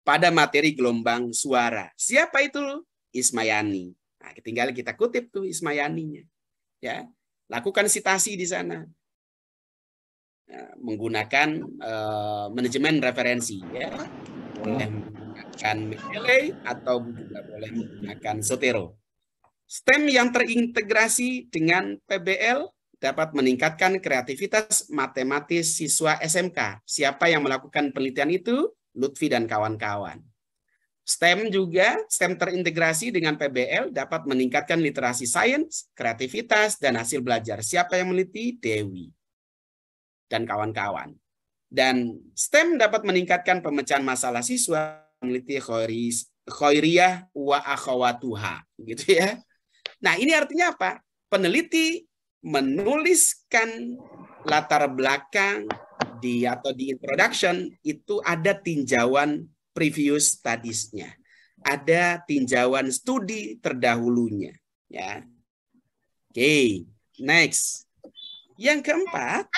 pada materi gelombang suara. Siapa itu? Ismayani. Nah, tinggal kita kutip tuh Ismayaninya. Ya, lakukan sitasi di sana. Ya, menggunakan uh, manajemen referensi ya. Boleh hmm. menggunakan Mendeley atau juga boleh menggunakan Zotero. STEM yang terintegrasi dengan PBL dapat meningkatkan kreativitas matematis siswa SMK. Siapa yang melakukan penelitian itu? Lutfi dan kawan-kawan. STEM juga, STEM terintegrasi dengan PBL dapat meningkatkan literasi sains, kreativitas, dan hasil belajar. Siapa yang meneliti? Dewi dan kawan-kawan. Dan STEM dapat meningkatkan pemecahan masalah siswa meneliti khoiriyah wa akhawatuha. Gitu ya. Nah ini artinya apa? Peneliti menuliskan latar belakang di atau di introduction itu ada tinjauan previous studies-nya. Ada tinjauan studi terdahulunya, ya. Oke, okay, next. Yang keempat,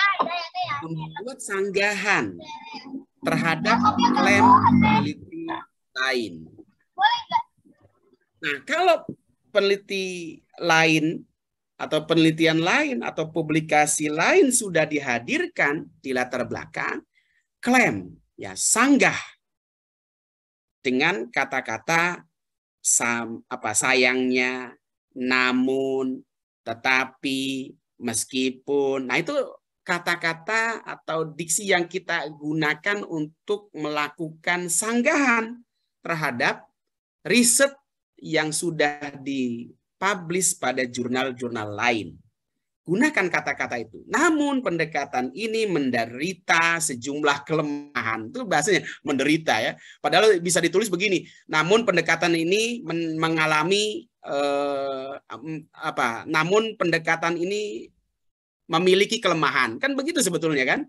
membuat sanggahan terhadap klaim peneliti lain. Nah, kalau peneliti lain atau penelitian lain atau publikasi lain sudah dihadirkan di latar belakang klaim ya sanggah dengan kata-kata apa sayangnya, namun, tetapi, meskipun. Nah, itu kata-kata atau diksi yang kita gunakan untuk melakukan sanggahan terhadap riset yang sudah dipublish pada jurnal-jurnal lain gunakan kata-kata itu. Namun pendekatan ini menderita sejumlah kelemahan. Itu bahasanya menderita ya. Padahal bisa ditulis begini. Namun pendekatan ini mengalami eh, apa? Namun pendekatan ini memiliki kelemahan. Kan begitu sebetulnya kan?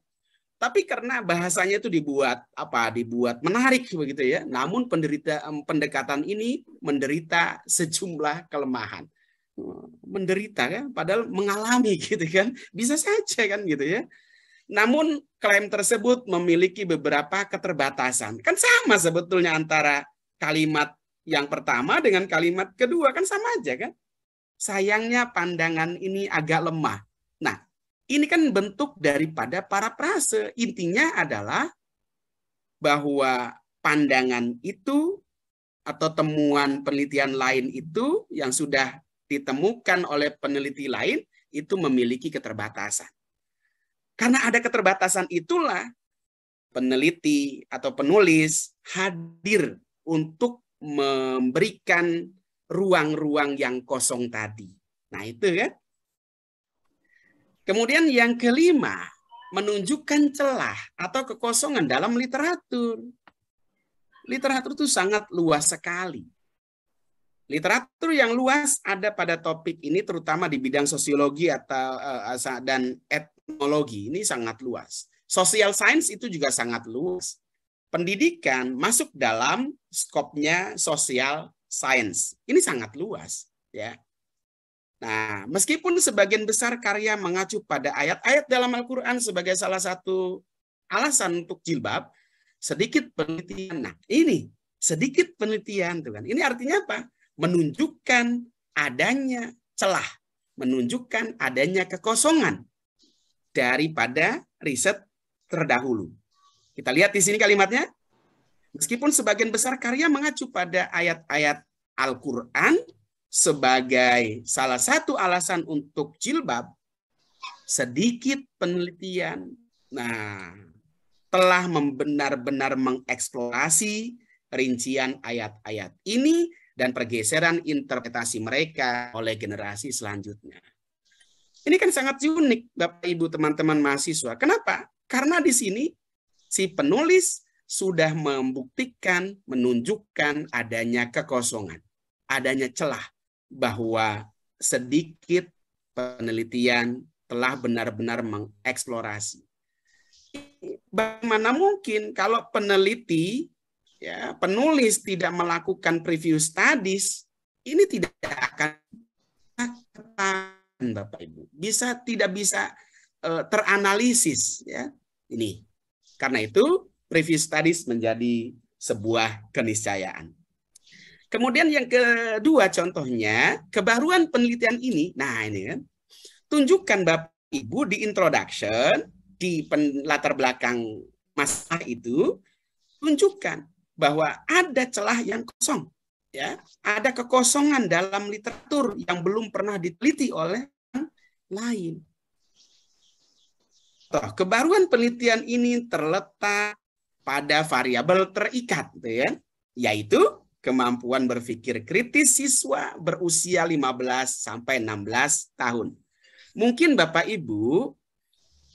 Tapi karena bahasanya itu dibuat apa? Dibuat menarik begitu ya. Namun penderita pendekatan ini menderita sejumlah kelemahan menderita kan padahal mengalami gitu kan. Bisa saja kan gitu ya. Namun klaim tersebut memiliki beberapa keterbatasan. Kan sama sebetulnya antara kalimat yang pertama dengan kalimat kedua kan sama aja kan. Sayangnya pandangan ini agak lemah. Nah, ini kan bentuk daripada para prase. Intinya adalah bahwa pandangan itu atau temuan penelitian lain itu yang sudah ditemukan oleh peneliti lain itu memiliki keterbatasan. Karena ada keterbatasan itulah peneliti atau penulis hadir untuk memberikan ruang-ruang yang kosong tadi. Nah, itu kan. Kemudian yang kelima, menunjukkan celah atau kekosongan dalam literatur. Literatur itu sangat luas sekali. Literatur yang luas ada pada topik ini terutama di bidang sosiologi atau uh, dan etnologi. Ini sangat luas. Social science itu juga sangat luas. Pendidikan masuk dalam skopnya social science. Ini sangat luas, ya. Nah, meskipun sebagian besar karya mengacu pada ayat-ayat dalam Al-Qur'an sebagai salah satu alasan untuk jilbab, sedikit penelitian. Nah, ini sedikit penelitian tuh kan. Ini artinya apa? menunjukkan adanya celah, menunjukkan adanya kekosongan daripada riset terdahulu. Kita lihat di sini kalimatnya. Meskipun sebagian besar karya mengacu pada ayat-ayat Al-Quran sebagai salah satu alasan untuk jilbab, sedikit penelitian nah telah membenar-benar mengeksplorasi rincian ayat-ayat ini dan pergeseran interpretasi mereka oleh generasi selanjutnya. Ini kan sangat unik, Bapak Ibu, teman-teman mahasiswa. Kenapa? Karena di sini si penulis sudah membuktikan, menunjukkan adanya kekosongan, adanya celah bahwa sedikit penelitian telah benar-benar mengeksplorasi. Bagaimana mungkin kalau peneliti ya penulis tidak melakukan preview studies, ini tidak akan Bapak Ibu. Bisa tidak bisa uh, teranalisis ya. Ini. Karena itu preview studies menjadi sebuah keniscayaan. Kemudian yang kedua contohnya, kebaruan penelitian ini. Nah, ini kan. Tunjukkan Bapak Ibu di introduction, di latar belakang masalah itu, tunjukkan bahwa ada celah yang kosong ya ada kekosongan dalam literatur yang belum pernah diteliti oleh orang lain toh kebaruan penelitian ini terletak pada variabel terikat gitu ya yaitu kemampuan berpikir kritis siswa berusia 15 sampai 16 tahun mungkin Bapak Ibu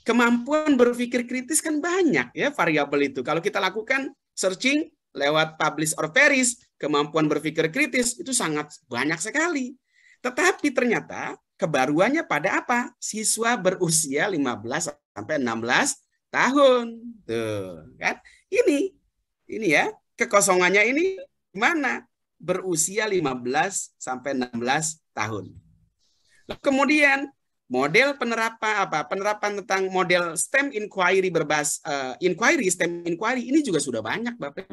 kemampuan berpikir kritis kan banyak ya variabel itu kalau kita lakukan searching lewat publish or perish, kemampuan berpikir kritis itu sangat banyak sekali. Tetapi ternyata kebaruannya pada apa? Siswa berusia 15 sampai 16 tahun. Tuh, kan? Ini ini ya, kekosongannya ini mana? Berusia 15 sampai 16 tahun. kemudian model penerapan apa penerapan tentang model STEM inquiry berbasis uh, inquiry STEM inquiry ini juga sudah banyak Bapak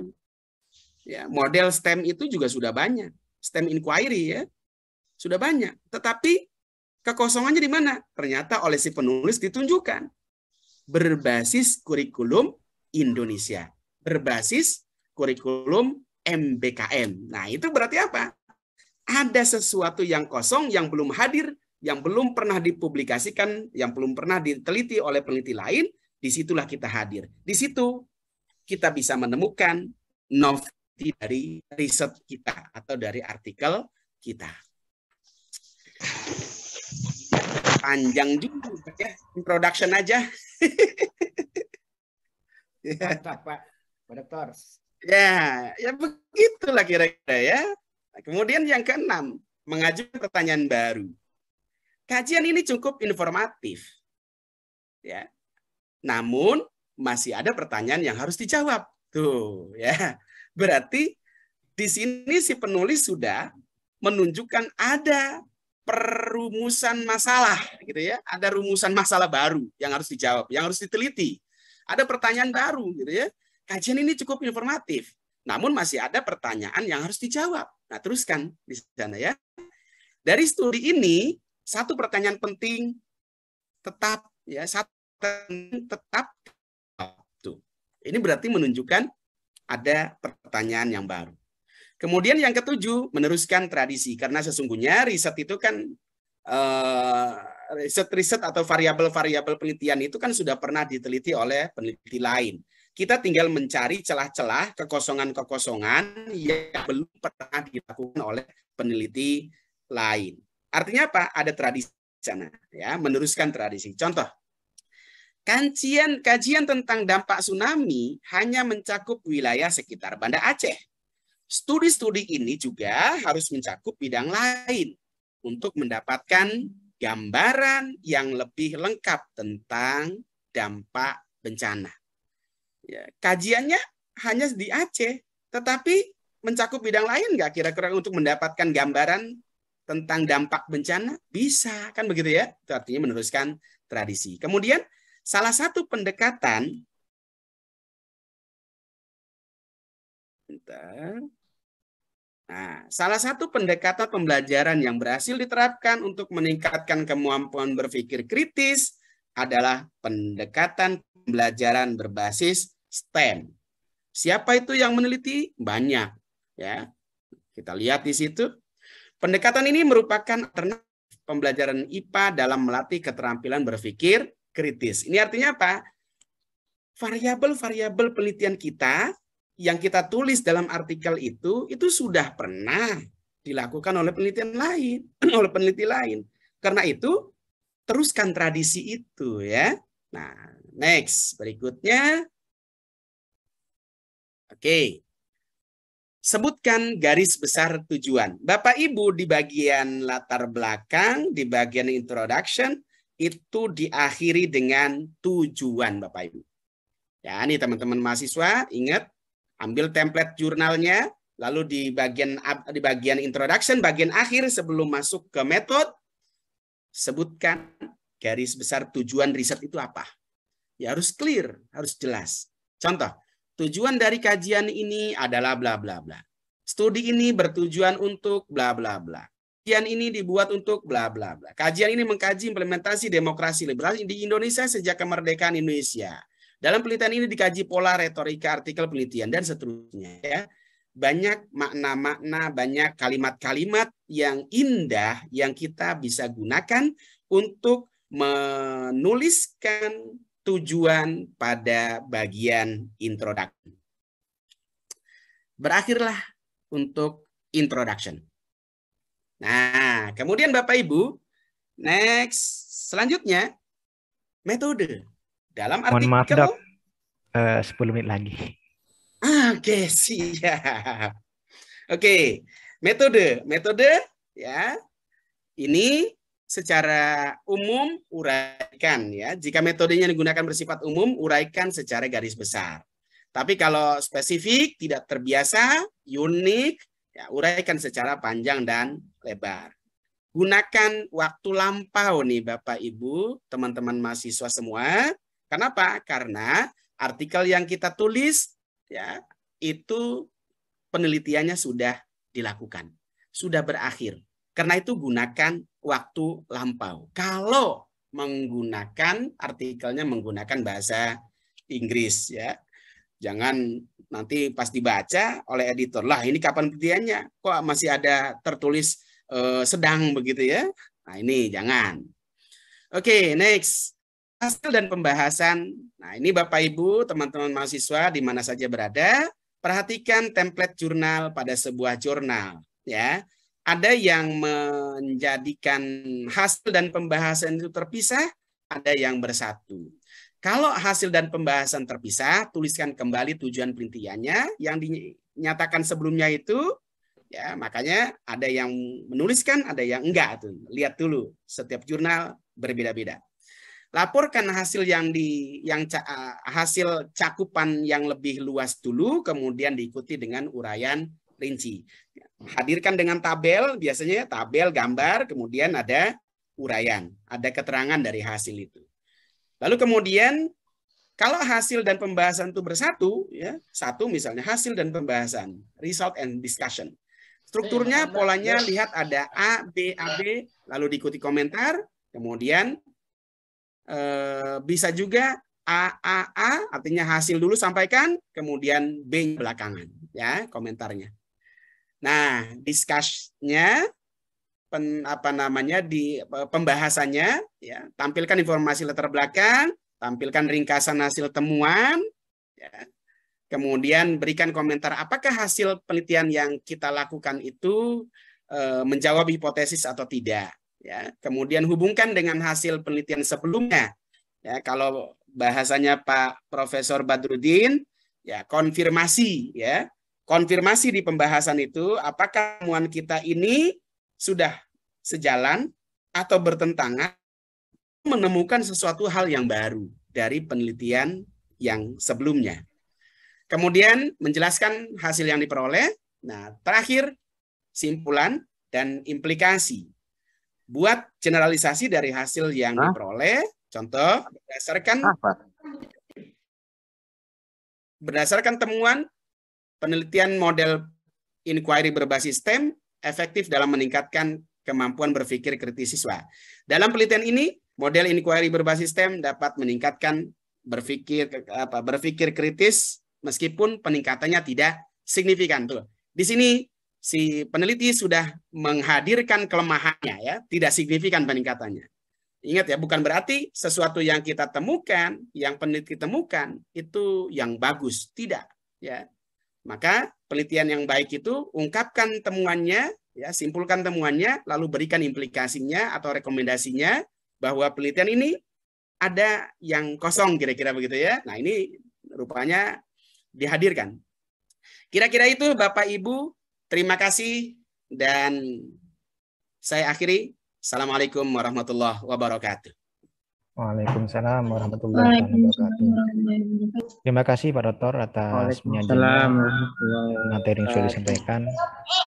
Ya, model STEM itu juga sudah banyak. STEM inquiry ya. Sudah banyak. Tetapi kekosongannya di mana? Ternyata oleh si penulis ditunjukkan. Berbasis kurikulum Indonesia. Berbasis kurikulum MBKM. Nah, itu berarti apa? Ada sesuatu yang kosong yang belum hadir, yang belum pernah dipublikasikan, yang belum pernah diteliti oleh peneliti lain, disitulah kita hadir. Di situ kita bisa menemukan novel dari riset kita atau dari artikel kita. Panjang juga ya, introduction aja. Ya. Mantap Pak, Pak Dokter. Ya, ya begitulah kira-kira ya. Kemudian yang keenam, mengajukan pertanyaan baru. Kajian ini cukup informatif. Ya. Namun masih ada pertanyaan yang harus dijawab. Tuh, ya. Berarti di sini si penulis sudah menunjukkan ada perumusan masalah gitu ya. Ada rumusan masalah baru yang harus dijawab, yang harus diteliti. Ada pertanyaan baru gitu ya. Kajian ini cukup informatif. Namun masih ada pertanyaan yang harus dijawab. Nah, teruskan di sana ya. Dari studi ini satu pertanyaan penting tetap ya satu tetap tuh. Ini berarti menunjukkan ada pertanyaan yang baru. Kemudian yang ketujuh, meneruskan tradisi. Karena sesungguhnya riset itu kan riset-riset eh, atau variabel-variabel penelitian itu kan sudah pernah diteliti oleh peneliti lain. Kita tinggal mencari celah-celah kekosongan-kekosongan yang belum pernah dilakukan oleh peneliti lain. Artinya apa? Ada tradisi sana, ya, meneruskan tradisi. Contoh, Kajian, kajian tentang dampak tsunami hanya mencakup wilayah sekitar Banda Aceh. Studi-studi ini juga harus mencakup bidang lain untuk mendapatkan gambaran yang lebih lengkap tentang dampak bencana. Ya, kajiannya hanya di Aceh, tetapi mencakup bidang lain nggak kira-kira untuk mendapatkan gambaran tentang dampak bencana? Bisa, kan begitu ya? Itu artinya meneruskan tradisi. Kemudian Salah satu pendekatan Nah, salah satu pendekatan pembelajaran yang berhasil diterapkan untuk meningkatkan kemampuan berpikir kritis adalah pendekatan pembelajaran berbasis STEM. Siapa itu yang meneliti? Banyak, ya. Kita lihat di situ. Pendekatan ini merupakan alternatif pembelajaran IPA dalam melatih keterampilan berpikir kritis. Ini artinya apa? Variabel-variabel penelitian kita yang kita tulis dalam artikel itu itu sudah pernah dilakukan oleh penelitian lain, oleh peneliti lain. Karena itu teruskan tradisi itu ya. Nah, next berikutnya Oke. Sebutkan garis besar tujuan. Bapak Ibu di bagian latar belakang, di bagian introduction, itu diakhiri dengan tujuan Bapak Ibu. Ya, ini teman-teman mahasiswa ingat ambil template jurnalnya lalu di bagian di bagian introduction bagian akhir sebelum masuk ke metode sebutkan garis besar tujuan riset itu apa. Ya harus clear, harus jelas. Contoh, tujuan dari kajian ini adalah bla bla bla. Studi ini bertujuan untuk bla bla bla kajian ini dibuat untuk bla bla bla. Kajian ini mengkaji implementasi demokrasi liberal di Indonesia sejak kemerdekaan Indonesia. Dalam penelitian ini dikaji pola retorika artikel penelitian dan seterusnya ya. Banyak makna-makna, banyak kalimat-kalimat yang indah yang kita bisa gunakan untuk menuliskan tujuan pada bagian introduction. Berakhirlah untuk introduction. Nah, kemudian Bapak Ibu, next selanjutnya metode. Dalam artikel Mohon maaf, dok. Eh, uh, 10 menit lagi. Ah, oke, okay, siap. Oke, okay. metode, metode ya. Ini secara umum uraikan ya. Jika metodenya digunakan bersifat umum, uraikan secara garis besar. Tapi kalau spesifik, tidak terbiasa, unik, Ya, uraikan secara panjang dan lebar. Gunakan waktu lampau nih Bapak Ibu, teman-teman mahasiswa semua. Kenapa? Karena artikel yang kita tulis ya itu penelitiannya sudah dilakukan, sudah berakhir. Karena itu gunakan waktu lampau. Kalau menggunakan artikelnya menggunakan bahasa Inggris ya. Jangan nanti pas dibaca oleh editor lah ini kapan kejadiannya kok masih ada tertulis uh, sedang begitu ya nah ini jangan oke okay, next hasil dan pembahasan nah ini bapak ibu teman-teman mahasiswa di mana saja berada perhatikan template jurnal pada sebuah jurnal ya ada yang menjadikan hasil dan pembahasan itu terpisah ada yang bersatu kalau hasil dan pembahasan terpisah, tuliskan kembali tujuan penelitiannya yang dinyatakan sebelumnya itu ya makanya ada yang menuliskan ada yang enggak tuh lihat dulu setiap jurnal berbeda-beda laporkan hasil yang di yang ca, hasil cakupan yang lebih luas dulu kemudian diikuti dengan uraian rinci hadirkan dengan tabel biasanya ya, tabel gambar kemudian ada uraian ada keterangan dari hasil itu Lalu kemudian kalau hasil dan pembahasan itu bersatu, ya satu misalnya hasil dan pembahasan, result and discussion. Strukturnya, iya, iya, iya. polanya lihat ada A, B, A, B, lalu diikuti komentar, kemudian eh, bisa juga A, A, A, artinya hasil dulu sampaikan, kemudian B belakangan, ya komentarnya. Nah, discuss-nya pen, apa namanya di pembahasannya ya tampilkan informasi latar belakang tampilkan ringkasan hasil temuan ya kemudian berikan komentar apakah hasil penelitian yang kita lakukan itu e, menjawab hipotesis atau tidak ya kemudian hubungkan dengan hasil penelitian sebelumnya ya kalau bahasanya Pak Profesor Badrudin ya konfirmasi ya konfirmasi di pembahasan itu apakah temuan kita ini sudah sejalan atau bertentangan menemukan sesuatu hal yang baru dari penelitian yang sebelumnya. Kemudian menjelaskan hasil yang diperoleh. Nah, terakhir simpulan dan implikasi. Buat generalisasi dari hasil yang Hah? diperoleh, contoh berdasarkan Apa? berdasarkan temuan penelitian model inquiry berbasis STEM efektif dalam meningkatkan kemampuan berpikir kritis siswa. Dalam penelitian ini, model inquiry berbasis STEM dapat meningkatkan berpikir apa berpikir kritis meskipun peningkatannya tidak signifikan tuh. Di sini si peneliti sudah menghadirkan kelemahannya ya, tidak signifikan peningkatannya. Ingat ya, bukan berarti sesuatu yang kita temukan, yang peneliti temukan itu yang bagus, tidak ya. Maka Penelitian yang baik itu ungkapkan temuannya, ya simpulkan temuannya, lalu berikan implikasinya atau rekomendasinya bahwa penelitian ini ada yang kosong kira-kira begitu ya. Nah ini rupanya dihadirkan. Kira-kira itu Bapak Ibu, terima kasih dan saya akhiri. Assalamualaikum warahmatullahi wabarakatuh. Waalaikumsalam warahmatullahi wabarakatuh. Terima kasih Pak Dokter atas menyajikan materi yang sudah disampaikan.